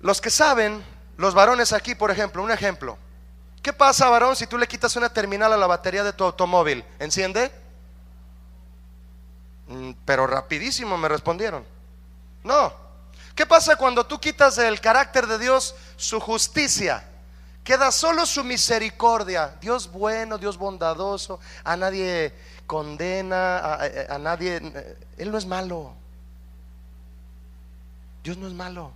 Los que saben, los varones aquí, por ejemplo, un ejemplo. ¿Qué pasa, varón, si tú le quitas una terminal a la batería de tu automóvil? ¿Enciende? Mm, pero rapidísimo me respondieron. No. ¿Qué pasa cuando tú quitas del carácter de Dios su justicia? Queda solo su misericordia. Dios bueno, Dios bondadoso. A nadie condena a, nadie. Él no es malo. Dios no es malo.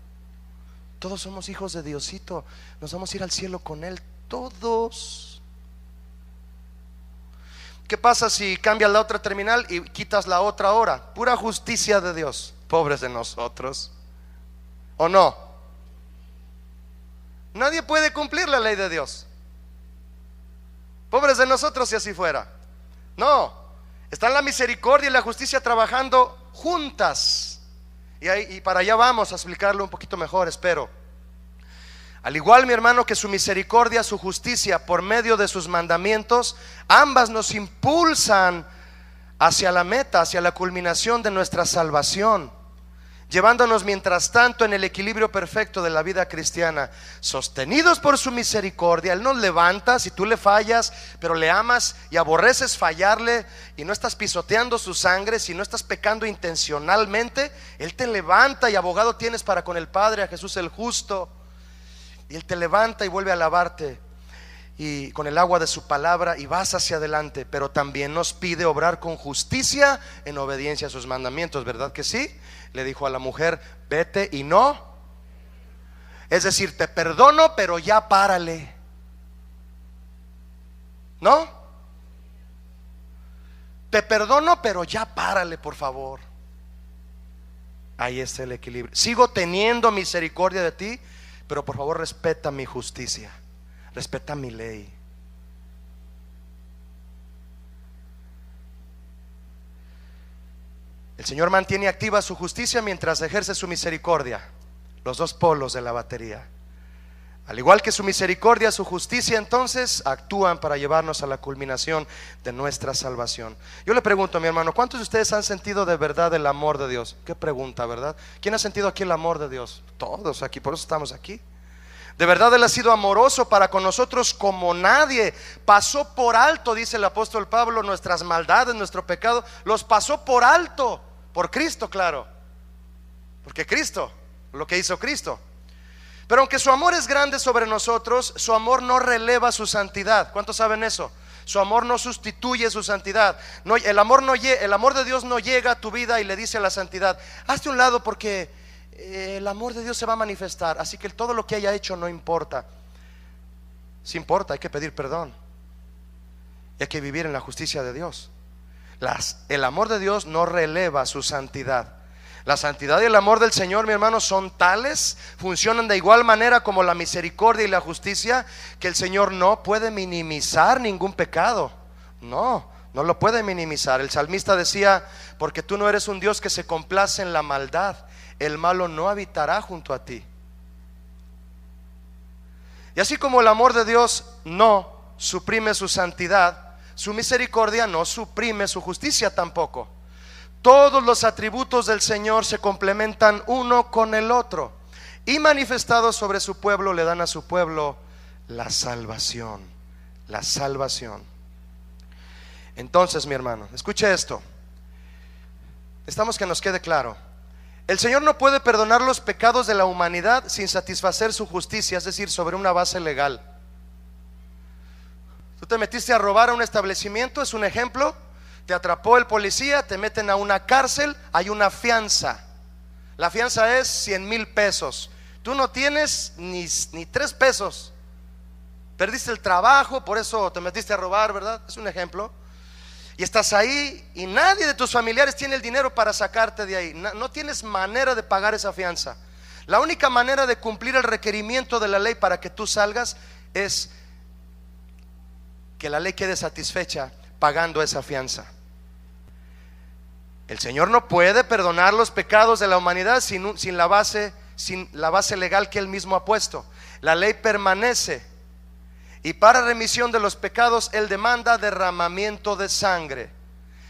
Todos somos hijos de Diosito. Nos vamos a ir al cielo con Él. Todos. ¿Qué pasa si cambias la otra terminal y quitas la otra hora? Pura justicia de Dios. Pobres de nosotros. ¿O no? Nadie puede cumplir la ley de Dios. Pobres de nosotros si así fuera. No, están la misericordia y la justicia trabajando juntas. Y, ahí, y para allá vamos a explicarlo un poquito mejor, espero. Al igual, mi hermano, que su misericordia, su justicia, por medio de sus mandamientos, ambas nos impulsan hacia la meta, hacia la culminación de nuestra salvación llevándonos mientras tanto en el equilibrio perfecto de la vida cristiana, sostenidos por su misericordia. Él nos levanta si tú le fallas, pero le amas y aborreces fallarle y no estás pisoteando su sangre, si no estás pecando intencionalmente, Él te levanta y abogado tienes para con el Padre, a Jesús el justo. Y Él te levanta y vuelve a alabarte y con el agua de su palabra y vas hacia adelante, pero también nos pide obrar con justicia en obediencia a sus mandamientos, ¿verdad que sí? le dijo a la mujer, vete y no. Es decir, te perdono, pero ya párale. ¿No? Te perdono, pero ya párale, por favor. Ahí está el equilibrio. Sigo teniendo misericordia de ti, pero por favor respeta mi justicia, respeta mi ley. El Señor mantiene activa su justicia mientras ejerce su misericordia, los dos polos de la batería. Al igual que su misericordia, su justicia entonces actúan para llevarnos a la culminación de nuestra salvación. Yo le pregunto, mi hermano, ¿cuántos de ustedes han sentido de verdad el amor de Dios? Qué pregunta, ¿verdad? ¿Quién ha sentido aquí el amor de Dios? Todos aquí, por eso estamos aquí. De verdad Él ha sido amoroso para con nosotros como nadie. Pasó por alto, dice el apóstol Pablo, nuestras maldades, nuestro pecado. Los pasó por alto por Cristo, claro. Porque Cristo, lo que hizo Cristo. Pero aunque su amor es grande sobre nosotros, su amor no releva su santidad. ¿Cuántos saben eso? Su amor no sustituye su santidad. No, el, amor no, el amor de Dios no llega a tu vida y le dice a la santidad, hazte un lado porque eh, el amor de Dios se va a manifestar. Así que todo lo que haya hecho no importa. Si importa, hay que pedir perdón. Y hay que vivir en la justicia de Dios el amor de Dios no releva su santidad. La santidad y el amor del Señor, mi hermano, son tales, funcionan de igual manera como la misericordia y la justicia, que el Señor no puede minimizar ningún pecado. No, no lo puede minimizar. El salmista decía, porque tú no eres un Dios que se complace en la maldad, el malo no habitará junto a ti. Y así como el amor de Dios no suprime su santidad, su misericordia no suprime su justicia tampoco. Todos los atributos del Señor se complementan uno con el otro y manifestados sobre su pueblo le dan a su pueblo la salvación, la salvación. Entonces, mi hermano, escuche esto. Estamos que nos quede claro. El Señor no puede perdonar los pecados de la humanidad sin satisfacer su justicia, es decir, sobre una base legal. Tú te metiste a robar a un establecimiento, es un ejemplo. Te atrapó el policía, te meten a una cárcel, hay una fianza. La fianza es 100 mil pesos. Tú no tienes ni, ni tres pesos. Perdiste el trabajo, por eso te metiste a robar, ¿verdad? Es un ejemplo. Y estás ahí y nadie de tus familiares tiene el dinero para sacarte de ahí. no tienes manera de pagar esa fianza. La única manera de cumplir el requerimiento de la ley para que tú salgas es que la ley quede satisfecha pagando esa fianza. El Señor no puede perdonar los pecados de la humanidad sin, sin, la base, sin la base legal que Él mismo ha puesto. La ley permanece. Y para remisión de los pecados, Él demanda derramamiento de sangre.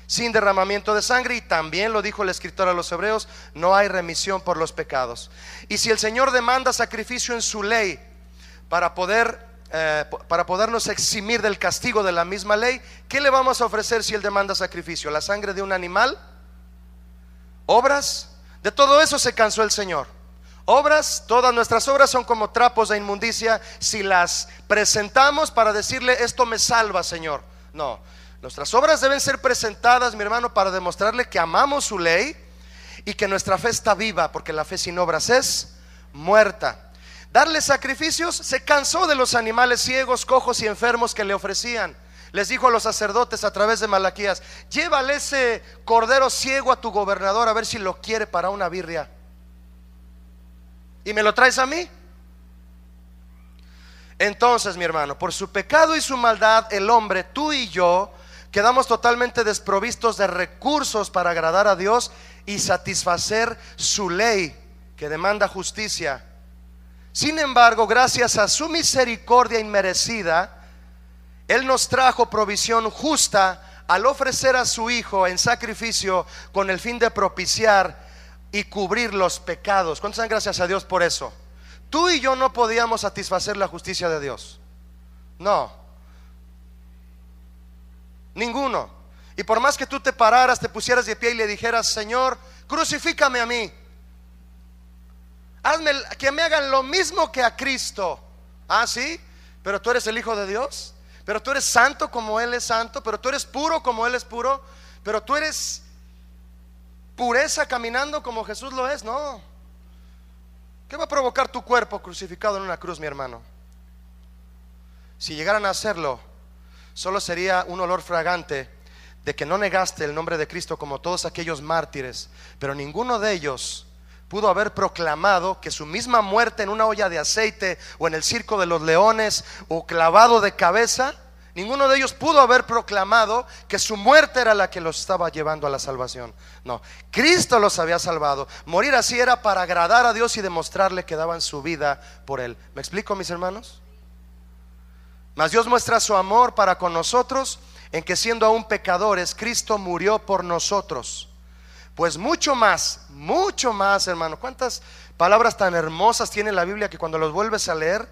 Sin derramamiento de sangre, y también lo dijo el escritor a los hebreos, no hay remisión por los pecados. Y si el Señor demanda sacrificio en su ley para poder eh, para podernos eximir del castigo de la misma ley, ¿qué le vamos a ofrecer si él demanda sacrificio? ¿La sangre de un animal? ¿Obras? De todo eso se cansó el Señor. Obras, todas nuestras obras son como trapos de inmundicia si las presentamos para decirle, esto me salva, Señor. No, nuestras obras deben ser presentadas, mi hermano, para demostrarle que amamos su ley y que nuestra fe está viva, porque la fe sin obras es muerta darle sacrificios, se cansó de los animales ciegos, cojos y enfermos que le ofrecían. Les dijo a los sacerdotes a través de Malaquías, llévale ese cordero ciego a tu gobernador a ver si lo quiere para una birria. ¿Y me lo traes a mí? Entonces, mi hermano, por su pecado y su maldad, el hombre, tú y yo, quedamos totalmente desprovistos de recursos para agradar a Dios y satisfacer su ley que demanda justicia sin embargo, gracias a su misericordia inmerecida, Él nos trajo provisión justa al ofrecer a su Hijo en sacrificio con el fin de propiciar y cubrir los pecados. ¿Cuántas gracias a Dios por eso? Tú y yo no podíamos satisfacer la justicia de Dios. No. Ninguno. Y por más que tú te pararas, te pusieras de pie y le dijeras, Señor, crucifícame a mí que me hagan lo mismo que a Cristo. Ah, sí, pero tú eres el Hijo de Dios, pero tú eres santo como Él es santo, pero tú eres puro como Él es puro, pero tú eres pureza caminando como Jesús lo es, no. ¿Qué va a provocar tu cuerpo crucificado en una cruz, mi hermano? Si llegaran a hacerlo, solo sería un olor fragante de que no negaste el nombre de Cristo como todos aquellos mártires, pero ninguno de ellos pudo haber proclamado que su misma muerte en una olla de aceite o en el circo de los leones o clavado de cabeza, ninguno de ellos pudo haber proclamado que su muerte era la que los estaba llevando a la salvación. No, Cristo los había salvado. Morir así era para agradar a Dios y demostrarle que daban su vida por Él. ¿Me explico, mis hermanos? Mas Dios muestra su amor para con nosotros en que siendo aún pecadores, Cristo murió por nosotros. Pues mucho más, mucho más, hermano. ¿Cuántas palabras tan hermosas tiene la Biblia que cuando los vuelves a leer,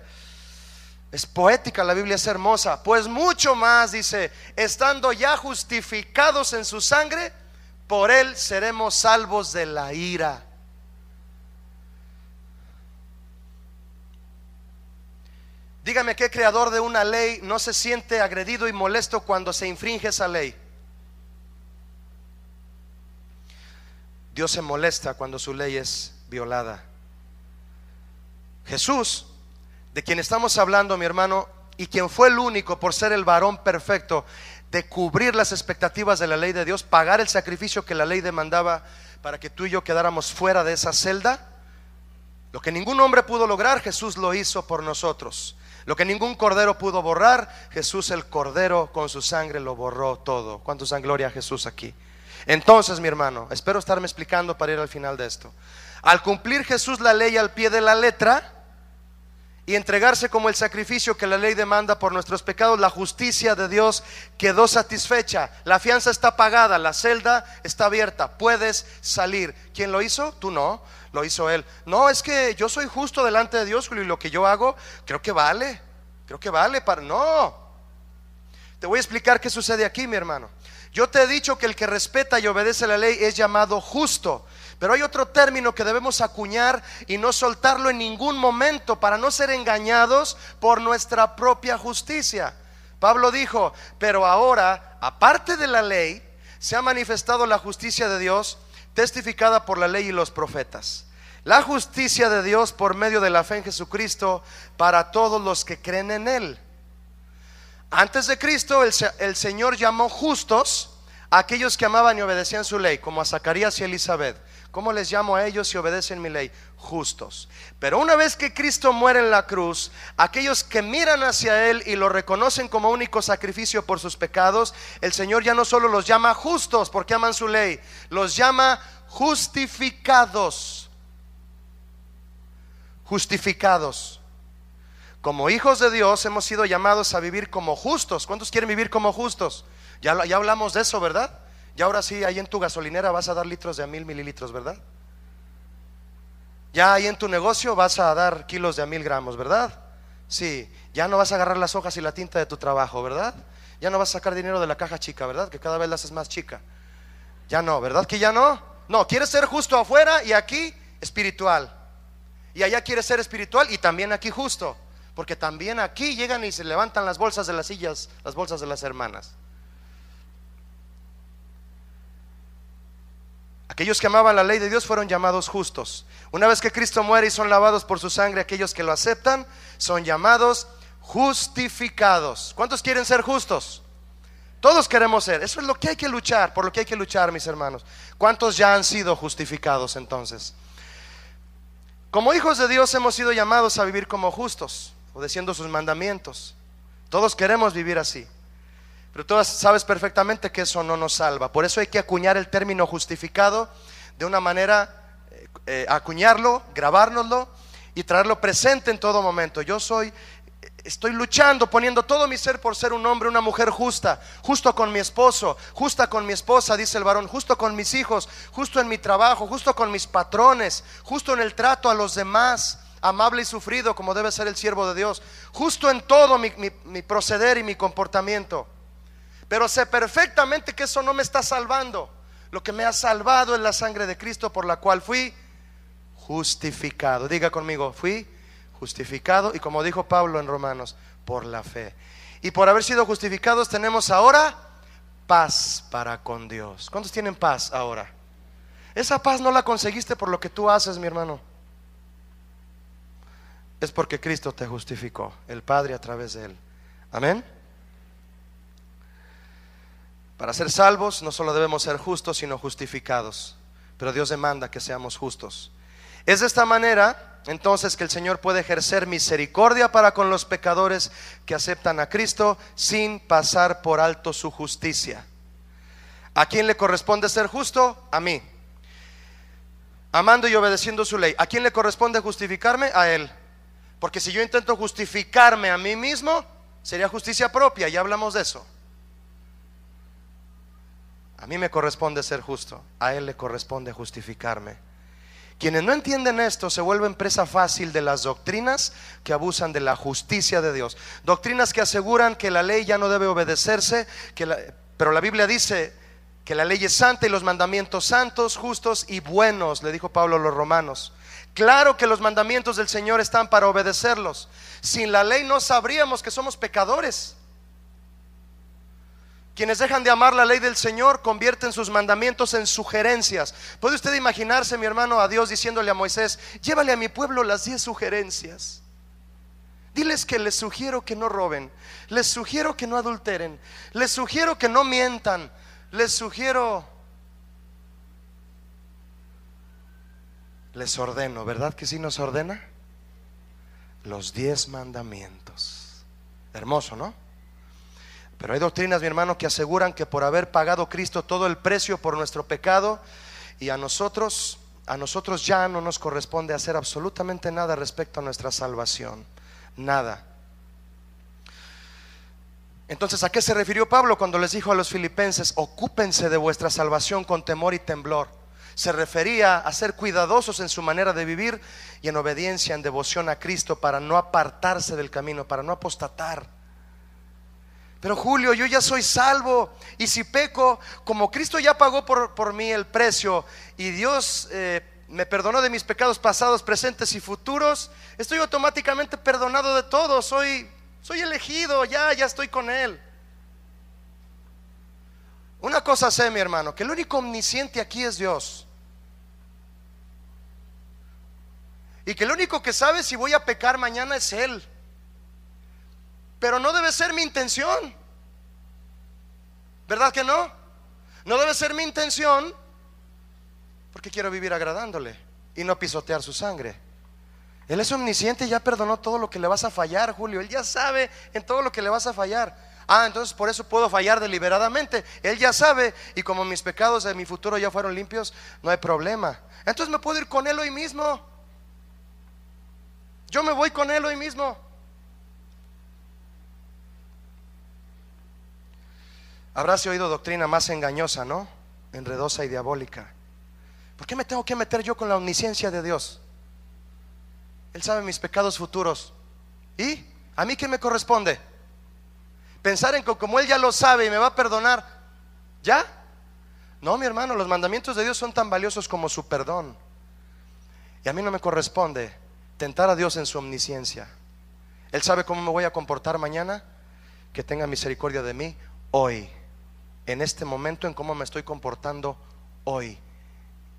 es poética la Biblia, es hermosa. Pues mucho más, dice, estando ya justificados en su sangre, por él seremos salvos de la ira. Dígame qué creador de una ley no se siente agredido y molesto cuando se infringe esa ley. Dios se molesta cuando su ley es violada. Jesús, de quien estamos hablando, mi hermano, y quien fue el único por ser el varón perfecto de cubrir las expectativas de la ley de Dios, pagar el sacrificio que la ley demandaba para que tú y yo quedáramos fuera de esa celda, lo que ningún hombre pudo lograr, Jesús lo hizo por nosotros. Lo que ningún cordero pudo borrar, Jesús el cordero con su sangre lo borró todo. ¿Cuántos dan gloria a Jesús aquí? Entonces, mi hermano, espero estarme explicando para ir al final de esto. Al cumplir Jesús la ley al pie de la letra y entregarse como el sacrificio que la ley demanda por nuestros pecados, la justicia de Dios quedó satisfecha. La fianza está pagada, la celda está abierta, puedes salir. ¿Quién lo hizo? Tú no, lo hizo él. No, es que yo soy justo delante de Dios, y lo que yo hago creo que vale. Creo que vale para no. Te voy a explicar qué sucede aquí, mi hermano. Yo te he dicho que el que respeta y obedece la ley es llamado justo. Pero hay otro término que debemos acuñar y no soltarlo en ningún momento para no ser engañados por nuestra propia justicia. Pablo dijo, pero ahora, aparte de la ley, se ha manifestado la justicia de Dios testificada por la ley y los profetas. La justicia de Dios por medio de la fe en Jesucristo para todos los que creen en Él. Antes de Cristo el, Señor llamó justos a aquellos que amaban y obedecían su ley, como a Zacarías y Elizabeth. ¿Cómo les llamo a ellos si obedecen mi ley? Justos. Pero una vez que Cristo muere en la cruz, aquellos que miran hacia Él y lo reconocen como único sacrificio por sus pecados, el Señor ya no solo los llama justos porque aman su ley, los llama justificados. Justificados. Como hijos de Dios hemos sido llamados a vivir como justos. ¿Cuántos quieren vivir como justos? Ya, ya hablamos de eso, ¿verdad? Y ahora sí, ahí en tu gasolinera vas a dar litros de a mil mililitros, ¿verdad? Ya ahí en tu negocio vas a dar kilos de a mil gramos, ¿verdad? Sí, ya no vas a agarrar las hojas y la tinta de tu trabajo, ¿verdad? Ya no vas a sacar dinero de la caja chica, ¿verdad? Que cada vez la haces más chica. Ya no, ¿verdad que ya no? No, quieres ser justo afuera y aquí espiritual. Y allá quieres ser espiritual y también aquí justo. Porque también aquí llegan y se levantan las bolsas de las sillas, las bolsas de las hermanas. Aquellos que amaban la ley de Dios fueron llamados justos. Una vez que Cristo muere y son lavados por su sangre, aquellos que lo aceptan son llamados justificados. ¿Cuántos quieren ser justos? Todos queremos ser. Eso es lo que hay que luchar, por lo que hay que luchar, mis hermanos. ¿Cuántos ya han sido justificados entonces? Como hijos de Dios hemos sido llamados a vivir como justos obedeciendo sus mandamientos. Todos queremos vivir así. Pero todas sabes perfectamente que eso no nos salva. Por eso hay que acuñar el término justificado de una manera, eh, eh, acuñarlo, grabárnoslo y traerlo presente en todo momento. Yo soy, estoy luchando, poniendo todo mi ser por ser un hombre, una mujer justa, justo con mi esposo, justa con mi esposa, dice el varón, justo con mis hijos, justo en mi trabajo, justo con mis patrones, justo en el trato a los demás amable y sufrido como debe ser el siervo de Dios, justo en todo mi, proceder y mi comportamiento. Pero sé perfectamente que eso no me está salvando. Lo que me ha salvado es la sangre de Cristo por la cual fui justificado. Diga conmigo, fui justificado y como dijo Pablo en Romanos, por la fe. Y por haber sido justificados tenemos ahora paz para con Dios. ¿Cuántos tienen paz ahora? Esa paz no la conseguiste por lo que tú haces, mi hermano es porque Cristo te justificó, el Padre a través de Él. Amén. Para ser salvos no solo debemos ser justos, sino justificados. Pero Dios demanda que seamos justos. Es de esta manera entonces que el Señor puede ejercer misericordia para con los pecadores que aceptan a Cristo sin pasar por alto su justicia. ¿A quién le corresponde ser justo? A mí. Amando y obedeciendo su ley. ¿A quién le corresponde justificarme? A Él. Porque si yo intento justificarme a mí mismo, sería justicia propia, ya hablamos de eso. A mí me corresponde ser justo, a Él le corresponde justificarme. Quienes no entienden esto se vuelven presa fácil de las doctrinas que abusan de la justicia de Dios. Doctrinas que aseguran que la ley ya no debe obedecerse, que pero la Biblia dice que la ley es santa y los mandamientos santos, justos y buenos, le dijo Pablo a los romanos. Claro que los mandamientos del Señor están para obedecerlos. Sin la ley no sabríamos que somos pecadores. Quienes dejan de amar la ley del Señor convierten sus mandamientos en sugerencias. ¿Puede usted imaginarse, mi hermano, a Dios diciéndole a Moisés, llévale a mi pueblo las diez sugerencias? Diles que les sugiero que no roben, les sugiero que no adulteren, les sugiero que no mientan, les sugiero les ordeno, ¿verdad que sí nos ordena? Los diez mandamientos. Hermoso, ¿no? Pero hay doctrinas, mi hermano, que aseguran que por haber pagado Cristo todo el precio por nuestro pecado y a nosotros, a nosotros ya no nos corresponde hacer absolutamente nada respecto a nuestra salvación. Nada. Entonces, ¿a qué se refirió Pablo cuando les dijo a los filipenses, ocúpense de vuestra salvación con temor y temblor? se refería a ser cuidadosos en su manera de vivir y en obediencia, en devoción a Cristo para no apartarse del camino, para no apostatar. Pero Julio, yo ya soy salvo y si peco, como Cristo ya pagó por, mí el precio y Dios eh, me perdonó de mis pecados pasados, presentes y futuros, estoy automáticamente perdonado de todo, soy, soy elegido, ya, ya estoy con Él. Una cosa sé, mi hermano, que el único omnisciente aquí es Dios. Y que el único que sabe si voy a pecar mañana es Él. Pero no debe ser mi intención. ¿Verdad que no? No debe ser mi intención porque quiero vivir agradándole y no pisotear su sangre. Él es omnisciente y ya perdonó todo lo que le vas a fallar, Julio. Él ya sabe en todo lo que le vas a fallar. Ah, entonces por eso puedo fallar deliberadamente. Él ya sabe y como mis pecados de mi futuro ya fueron limpios, no hay problema. Entonces me puedo ir con Él hoy mismo. Yo me voy con él hoy mismo. Habrás oído doctrina más engañosa, ¿no? Enredosa y diabólica. ¿Por qué me tengo que meter yo con la omnisciencia de Dios? Él sabe mis pecados futuros. ¿Y a mí qué me corresponde? Pensar en que como Él ya lo sabe y me va a perdonar, ¿ya? No, mi hermano, los mandamientos de Dios son tan valiosos como su perdón. Y a mí no me corresponde tentar a Dios en su omnisciencia. Él sabe cómo me voy a comportar mañana, que tenga misericordia de mí hoy, en este momento, en cómo me estoy comportando hoy.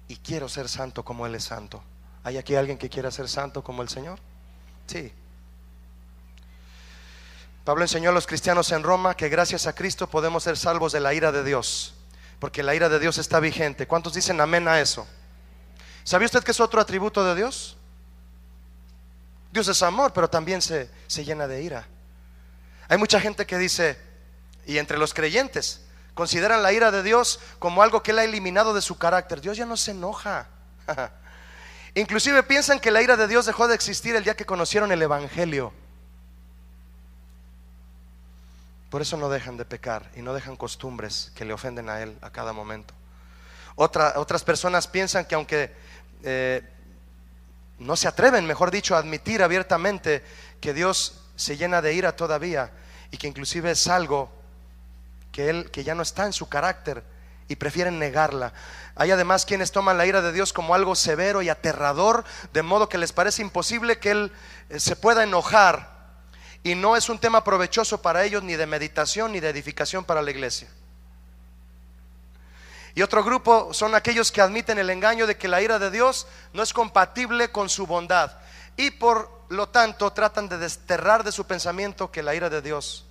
Y quiero ser santo como Él es santo. ¿Hay aquí alguien que quiera ser santo como el Señor? Sí. Pablo enseñó a los cristianos en Roma que gracias a Cristo podemos ser salvos de la ira de Dios, porque la ira de Dios está vigente. ¿Cuántos dicen amén a eso? ¿Sabía usted que es otro atributo de Dios? Dios es amor, pero también se, llena de ira. Hay mucha gente que dice, y entre los creyentes, consideran la ira de Dios como algo que Él ha eliminado de su carácter. Dios ya no se enoja. Inclusive piensan que la ira de Dios dejó de existir el día que conocieron el Evangelio. Por eso no dejan de pecar y no dejan costumbres que le ofenden a Él a cada momento. otras personas piensan que aunque eh, no se atreven, mejor dicho, a admitir abiertamente que Dios se llena de ira todavía y que inclusive es algo que él que ya no está en su carácter y prefieren negarla. Hay además quienes toman la ira de Dios como algo severo y aterrador, de modo que les parece imposible que él eh, se pueda enojar y no es un tema provechoso para ellos ni de meditación ni de edificación para la iglesia. Y otro grupo son aquellos que admiten el engaño de que la ira de Dios no es compatible con su bondad. Y por lo tanto tratan de desterrar de su pensamiento que la ira de Dios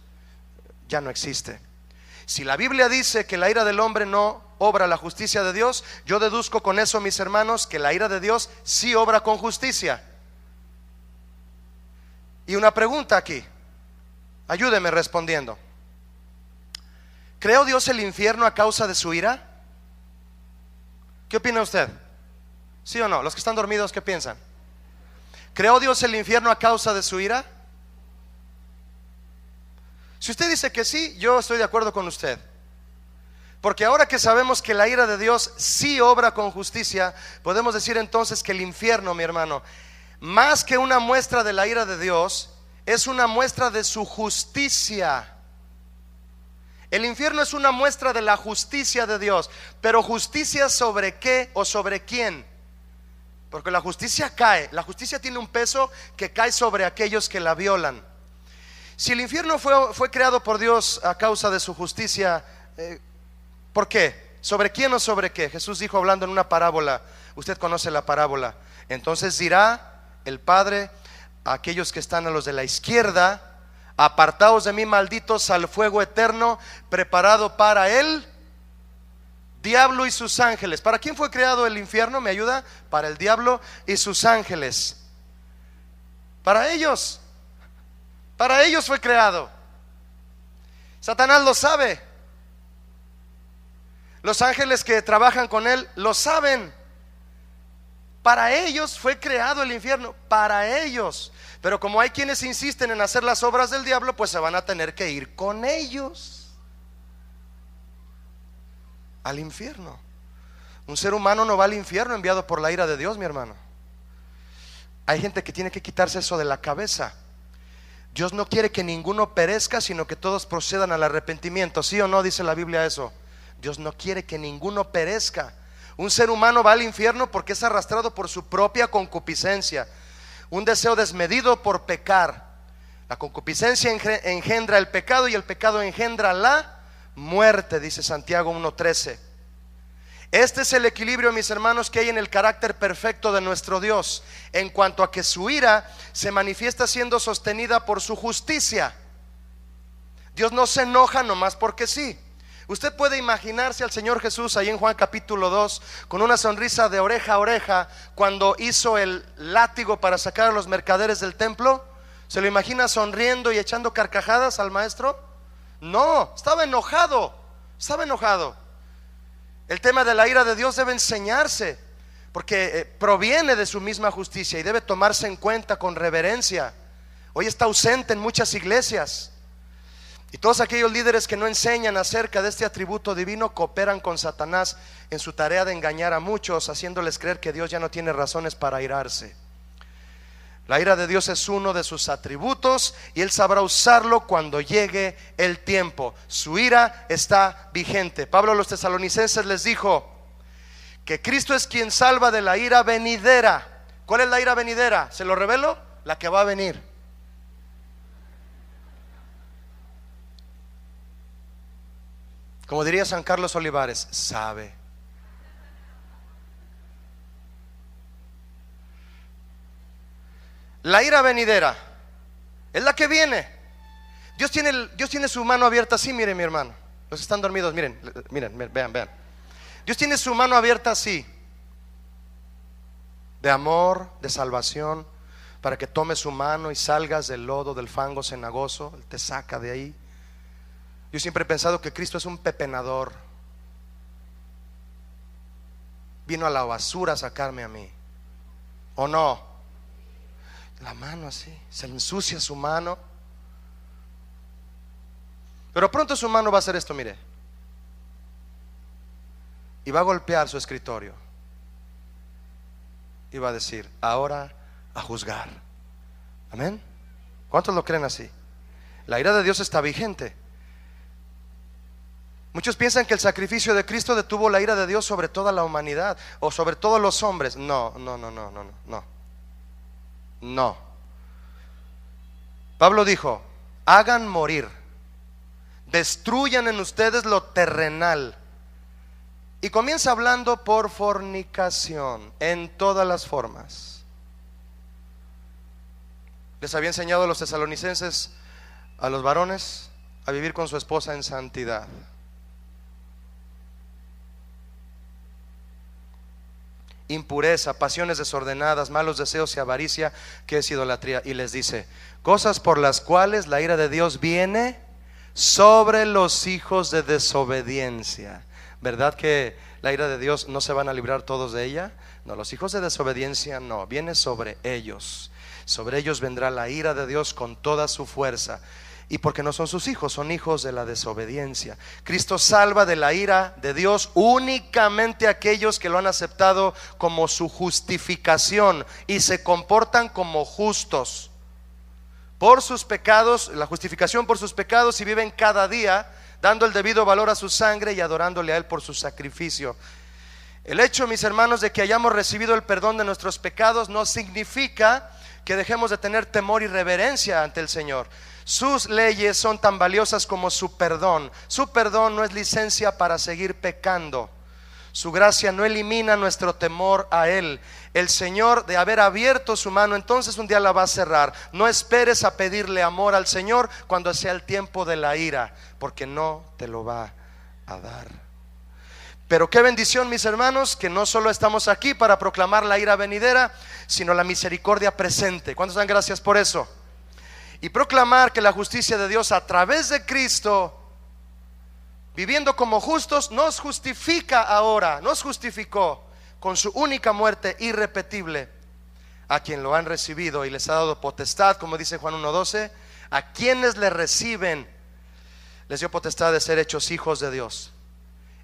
ya no existe. Si la Biblia dice que la ira del hombre no obra la justicia de Dios, yo deduzco con eso, mis hermanos, que la ira de Dios sí obra con justicia. Y una pregunta aquí, ayúdeme respondiendo. ¿Creó Dios el infierno a causa de su ira? ¿Qué opina usted? ¿Sí o no? Los que están dormidos, ¿qué piensan? ¿Creó Dios el infierno a causa de su ira? Si usted dice que sí, yo estoy de acuerdo con usted. Porque ahora que sabemos que la ira de Dios sí obra con justicia, podemos decir entonces que el infierno, mi hermano, más que una muestra de la ira de Dios, es una muestra de su justicia. El infierno es una muestra de la justicia de Dios, pero justicia sobre qué o sobre quién. Porque la justicia cae, la justicia tiene un peso que cae sobre aquellos que la violan. Si el infierno fue, creado por Dios a causa de su justicia, eh, ¿por qué? ¿Sobre quién o sobre qué? Jesús dijo hablando en una parábola, usted conoce la parábola, entonces dirá el Padre a aquellos que están a los de la izquierda, Apartaos de mí, malditos, al fuego eterno preparado para él. Diablo y sus ángeles. ¿Para quién fue creado el infierno? ¿Me ayuda? Para el diablo y sus ángeles. Para ellos. Para ellos fue creado. Satanás lo sabe. Los ángeles que trabajan con él lo saben. Para ellos fue creado el infierno, para ellos. Pero como hay quienes insisten en hacer las obras del diablo, pues se van a tener que ir con ellos al infierno. Un ser humano no va al infierno enviado por la ira de Dios, mi hermano. Hay gente que tiene que quitarse eso de la cabeza. Dios no quiere que ninguno perezca, sino que todos procedan al arrepentimiento. ¿Sí o no dice la Biblia eso? Dios no quiere que ninguno perezca un ser humano va al infierno porque es arrastrado por su propia concupiscencia, un deseo desmedido por pecar. La concupiscencia engendra el pecado y el pecado engendra la muerte, dice Santiago 1.13. Este es el equilibrio, mis hermanos, que hay en el carácter perfecto de nuestro Dios, en cuanto a que su ira se manifiesta siendo sostenida por su justicia. Dios no se enoja nomás porque sí. Usted puede imaginarse al Señor Jesús ahí en Juan capítulo 2 con una sonrisa de oreja a oreja cuando hizo el látigo para sacar a los mercaderes del templo. ¿Se lo imagina sonriendo y echando carcajadas al maestro? No, estaba enojado, estaba enojado. El tema de la ira de Dios debe enseñarse porque eh, proviene de su misma justicia y debe tomarse en cuenta con reverencia. Hoy está ausente en muchas iglesias. Y todos aquellos líderes que no enseñan acerca de este atributo divino cooperan con Satanás en su tarea de engañar a muchos, haciéndoles creer que Dios ya no tiene razones para irarse. La ira de Dios es uno de sus atributos y Él sabrá usarlo cuando llegue el tiempo. Su ira está vigente. Pablo a los tesalonicenses les dijo que Cristo es quien salva de la ira venidera. ¿Cuál es la ira venidera? ¿Se lo revelo? La que va a venir. Como diría San Carlos Olivares, sabe. La ira venidera es la que viene. Dios tiene, Dios tiene su mano abierta así, miren mi hermano. Los están dormidos, miren, miren, vean, vean. Dios tiene su mano abierta así. De amor, de salvación, para que tome su mano y salgas del lodo, del fango cenagoso. Él te saca de ahí yo siempre he pensado que Cristo es un pepenador. Vino a la basura a sacarme a mí. ¿O no? La mano así. Se ensucia su mano. Pero pronto su mano va a hacer esto, mire. Y va a golpear su escritorio. Y va a decir, ahora a juzgar. Amén. ¿Cuántos lo creen así? La ira de Dios está vigente. Muchos piensan que el sacrificio de Cristo detuvo la ira de Dios sobre toda la humanidad o sobre todos los hombres. No, no, no, no, no, no. No. Pablo dijo, hagan morir, destruyan en ustedes lo terrenal. Y comienza hablando por fornicación en todas las formas. Les había enseñado a los tesalonicenses, a los varones, a vivir con su esposa en santidad. impureza, pasiones desordenadas, malos deseos y avaricia, que es idolatría. Y les dice, cosas por las cuales la ira de Dios viene sobre los hijos de desobediencia. ¿Verdad que la ira de Dios no se van a librar todos de ella? No, los hijos de desobediencia no, viene sobre ellos. Sobre ellos vendrá la ira de Dios con toda su fuerza y porque no son sus hijos, son hijos de la desobediencia. Cristo salva de la ira de Dios únicamente aquellos que lo han aceptado como su justificación y se comportan como justos. Por sus pecados, la justificación por sus pecados y viven cada día dando el debido valor a su sangre y adorándole a Él por su sacrificio. El hecho, mis hermanos, de que hayamos recibido el perdón de nuestros pecados no significa que dejemos de tener temor y reverencia ante el Señor. Sus leyes son tan valiosas como su perdón. Su perdón no es licencia para seguir pecando. Su gracia no elimina nuestro temor a Él. El Señor, de haber abierto su mano, entonces un día la va a cerrar. No esperes a pedirle amor al Señor cuando sea el tiempo de la ira, porque no te lo va a dar. Pero qué bendición, mis hermanos, que no solo estamos aquí para proclamar la ira venidera, sino la misericordia presente. ¿Cuántos dan gracias por eso? Y proclamar que la justicia de Dios a través de Cristo, viviendo como justos, nos justifica ahora, nos justificó con su única muerte irrepetible a quien lo han recibido y les ha dado potestad, como dice Juan 1.12, a quienes le reciben, les dio potestad de ser hechos hijos de Dios.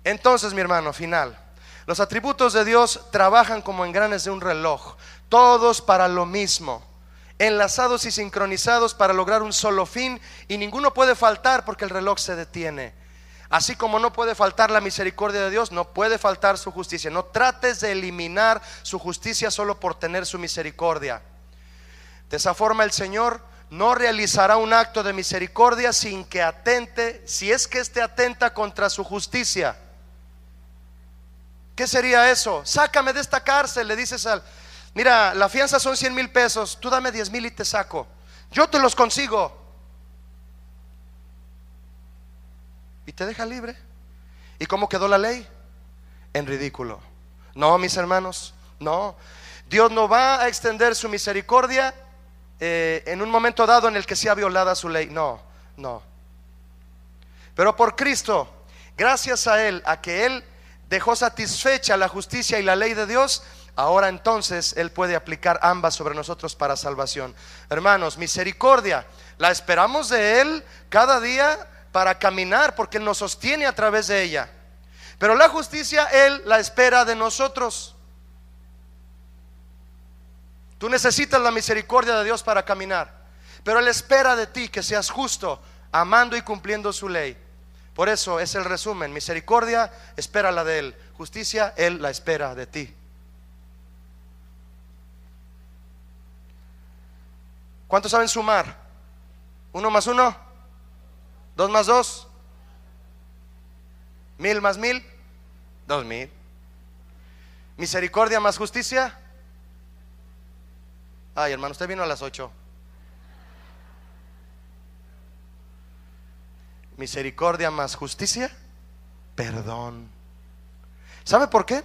Entonces, mi hermano, final. Los atributos de Dios trabajan como engranes de un reloj, todos para lo mismo, enlazados y sincronizados para lograr un solo fin, y ninguno puede faltar porque el reloj se detiene. Así como no puede faltar la misericordia de Dios, no puede faltar su justicia. No trates de eliminar su justicia solo por tener su misericordia. De esa forma el Señor no realizará un acto de misericordia sin que atente, si es que esté atenta contra su justicia. ¿Qué sería eso? Sácame de esta cárcel, le dices al, mira, la fianza son 100 mil pesos, tú dame 10 mil y te saco. Yo te los consigo. Y te deja libre. ¿Y cómo quedó la ley? En ridículo. No, mis hermanos, no. Dios no va a extender su misericordia eh, en un momento dado en el que sea violada su ley. No, no. Pero por Cristo, gracias a Él, a que Él dejó satisfecha la justicia y la ley de Dios, ahora entonces Él puede aplicar ambas sobre nosotros para salvación. Hermanos, misericordia, la esperamos de Él cada día para caminar, porque Él nos sostiene a través de ella. Pero la justicia Él la espera de nosotros. Tú necesitas la misericordia de Dios para caminar, pero Él espera de ti que seas justo, amando y cumpliendo su ley. Por eso es el resumen. Misericordia, espera la de Él. Justicia, Él la espera de ti. ¿Cuántos saben sumar? ¿Uno más uno? ¿Dos más dos? ¿Mil más mil? Dos mil. ¿Misericordia más justicia? Ay, hermano, usted vino a las ocho. Misericordia más justicia, perdón. ¿Sabe por qué?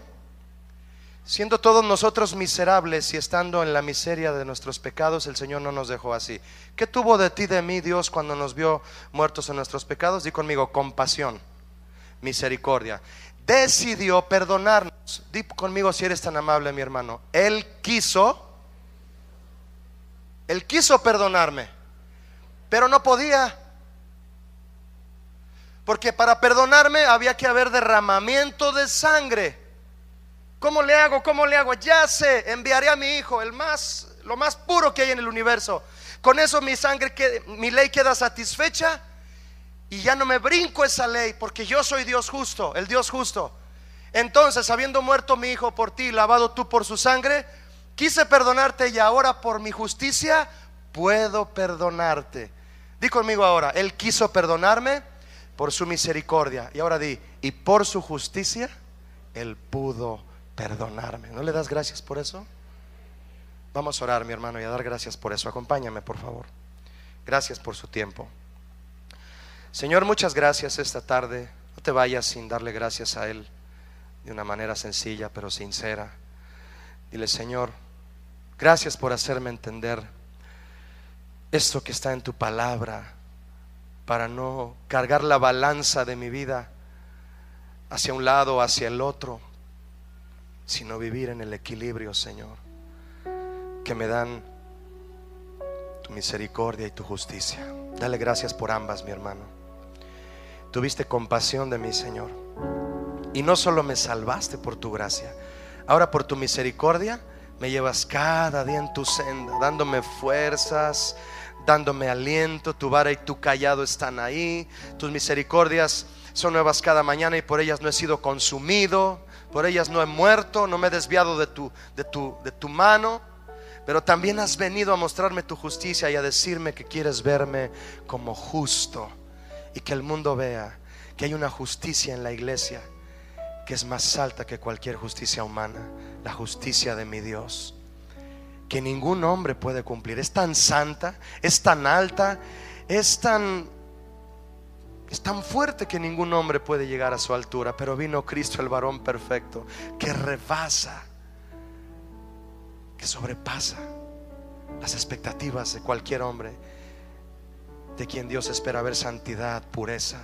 Siendo todos nosotros miserables y estando en la miseria de nuestros pecados, el Señor no nos dejó así. ¿Qué tuvo de ti, de mí, Dios, cuando nos vio muertos en nuestros pecados? Di conmigo, compasión, misericordia. Decidió perdonarnos. Di conmigo si eres tan amable, mi hermano. Él quiso, él quiso perdonarme, pero no podía. Porque para perdonarme había que haber derramamiento de sangre. ¿Cómo le hago? ¿Cómo le hago? Ya sé, enviaré a mi hijo, el más lo más puro que hay en el universo. Con eso mi sangre que mi ley queda satisfecha y ya no me brinco esa ley porque yo soy Dios justo, el Dios justo. Entonces, habiendo muerto mi hijo por ti, lavado tú por su sangre, quise perdonarte y ahora por mi justicia puedo perdonarte. Dí conmigo ahora, él quiso perdonarme por su misericordia. Y ahora di, y por su justicia, Él pudo perdonarme. ¿No le das gracias por eso? Vamos a orar, mi hermano, y a dar gracias por eso. Acompáñame, por favor. Gracias por su tiempo. Señor, muchas gracias esta tarde. No te vayas sin darle gracias a Él de una manera sencilla, pero sincera. Dile, Señor, gracias por hacerme entender esto que está en tu palabra para no cargar la balanza de mi vida hacia un lado o hacia el otro, sino vivir en el equilibrio, Señor, que me dan tu misericordia y tu justicia. Dale gracias por ambas, mi hermano. Tuviste compasión de mí, Señor. Y no solo me salvaste por tu gracia, ahora por tu misericordia me llevas cada día en tu senda, dándome fuerzas, dándome aliento, tu vara y tu callado están ahí, tus misericordias son nuevas cada mañana y por ellas no he sido consumido, por ellas no he muerto, no me he desviado de tu, de tu mano, pero también has venido a mostrarme tu justicia y a decirme que quieres verme como justo y que el mundo vea que hay una justicia en la iglesia que es más alta que cualquier justicia humana, la justicia de mi Dios que ningún hombre puede cumplir. Es tan santa, es tan alta, es tan es tan fuerte que ningún hombre puede llegar a su altura, pero vino Cristo el varón perfecto que rebasa que sobrepasa las expectativas de cualquier hombre de quien Dios espera ver santidad, pureza.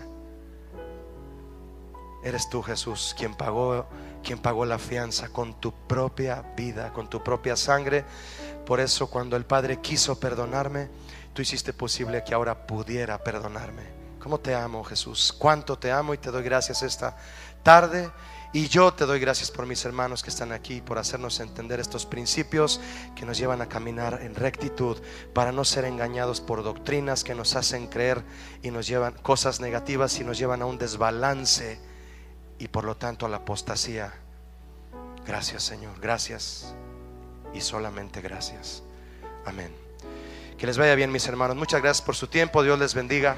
Eres tú, Jesús, quien pagó quien pagó la fianza con tu propia vida, con tu propia sangre. Por eso cuando el Padre quiso perdonarme, tú hiciste posible que ahora pudiera perdonarme. ¿Cómo te amo, Jesús? ¿Cuánto te amo y te doy gracias esta tarde? Y yo te doy gracias por mis hermanos que están aquí, por hacernos entender estos principios que nos llevan a caminar en rectitud, para no ser engañados por doctrinas que nos hacen creer y nos llevan cosas negativas y nos llevan a un desbalance y por lo tanto a la apostasía. Gracias Señor, gracias y solamente gracias. Amén. Que les vaya bien mis hermanos. Muchas gracias por su tiempo. Dios les bendiga.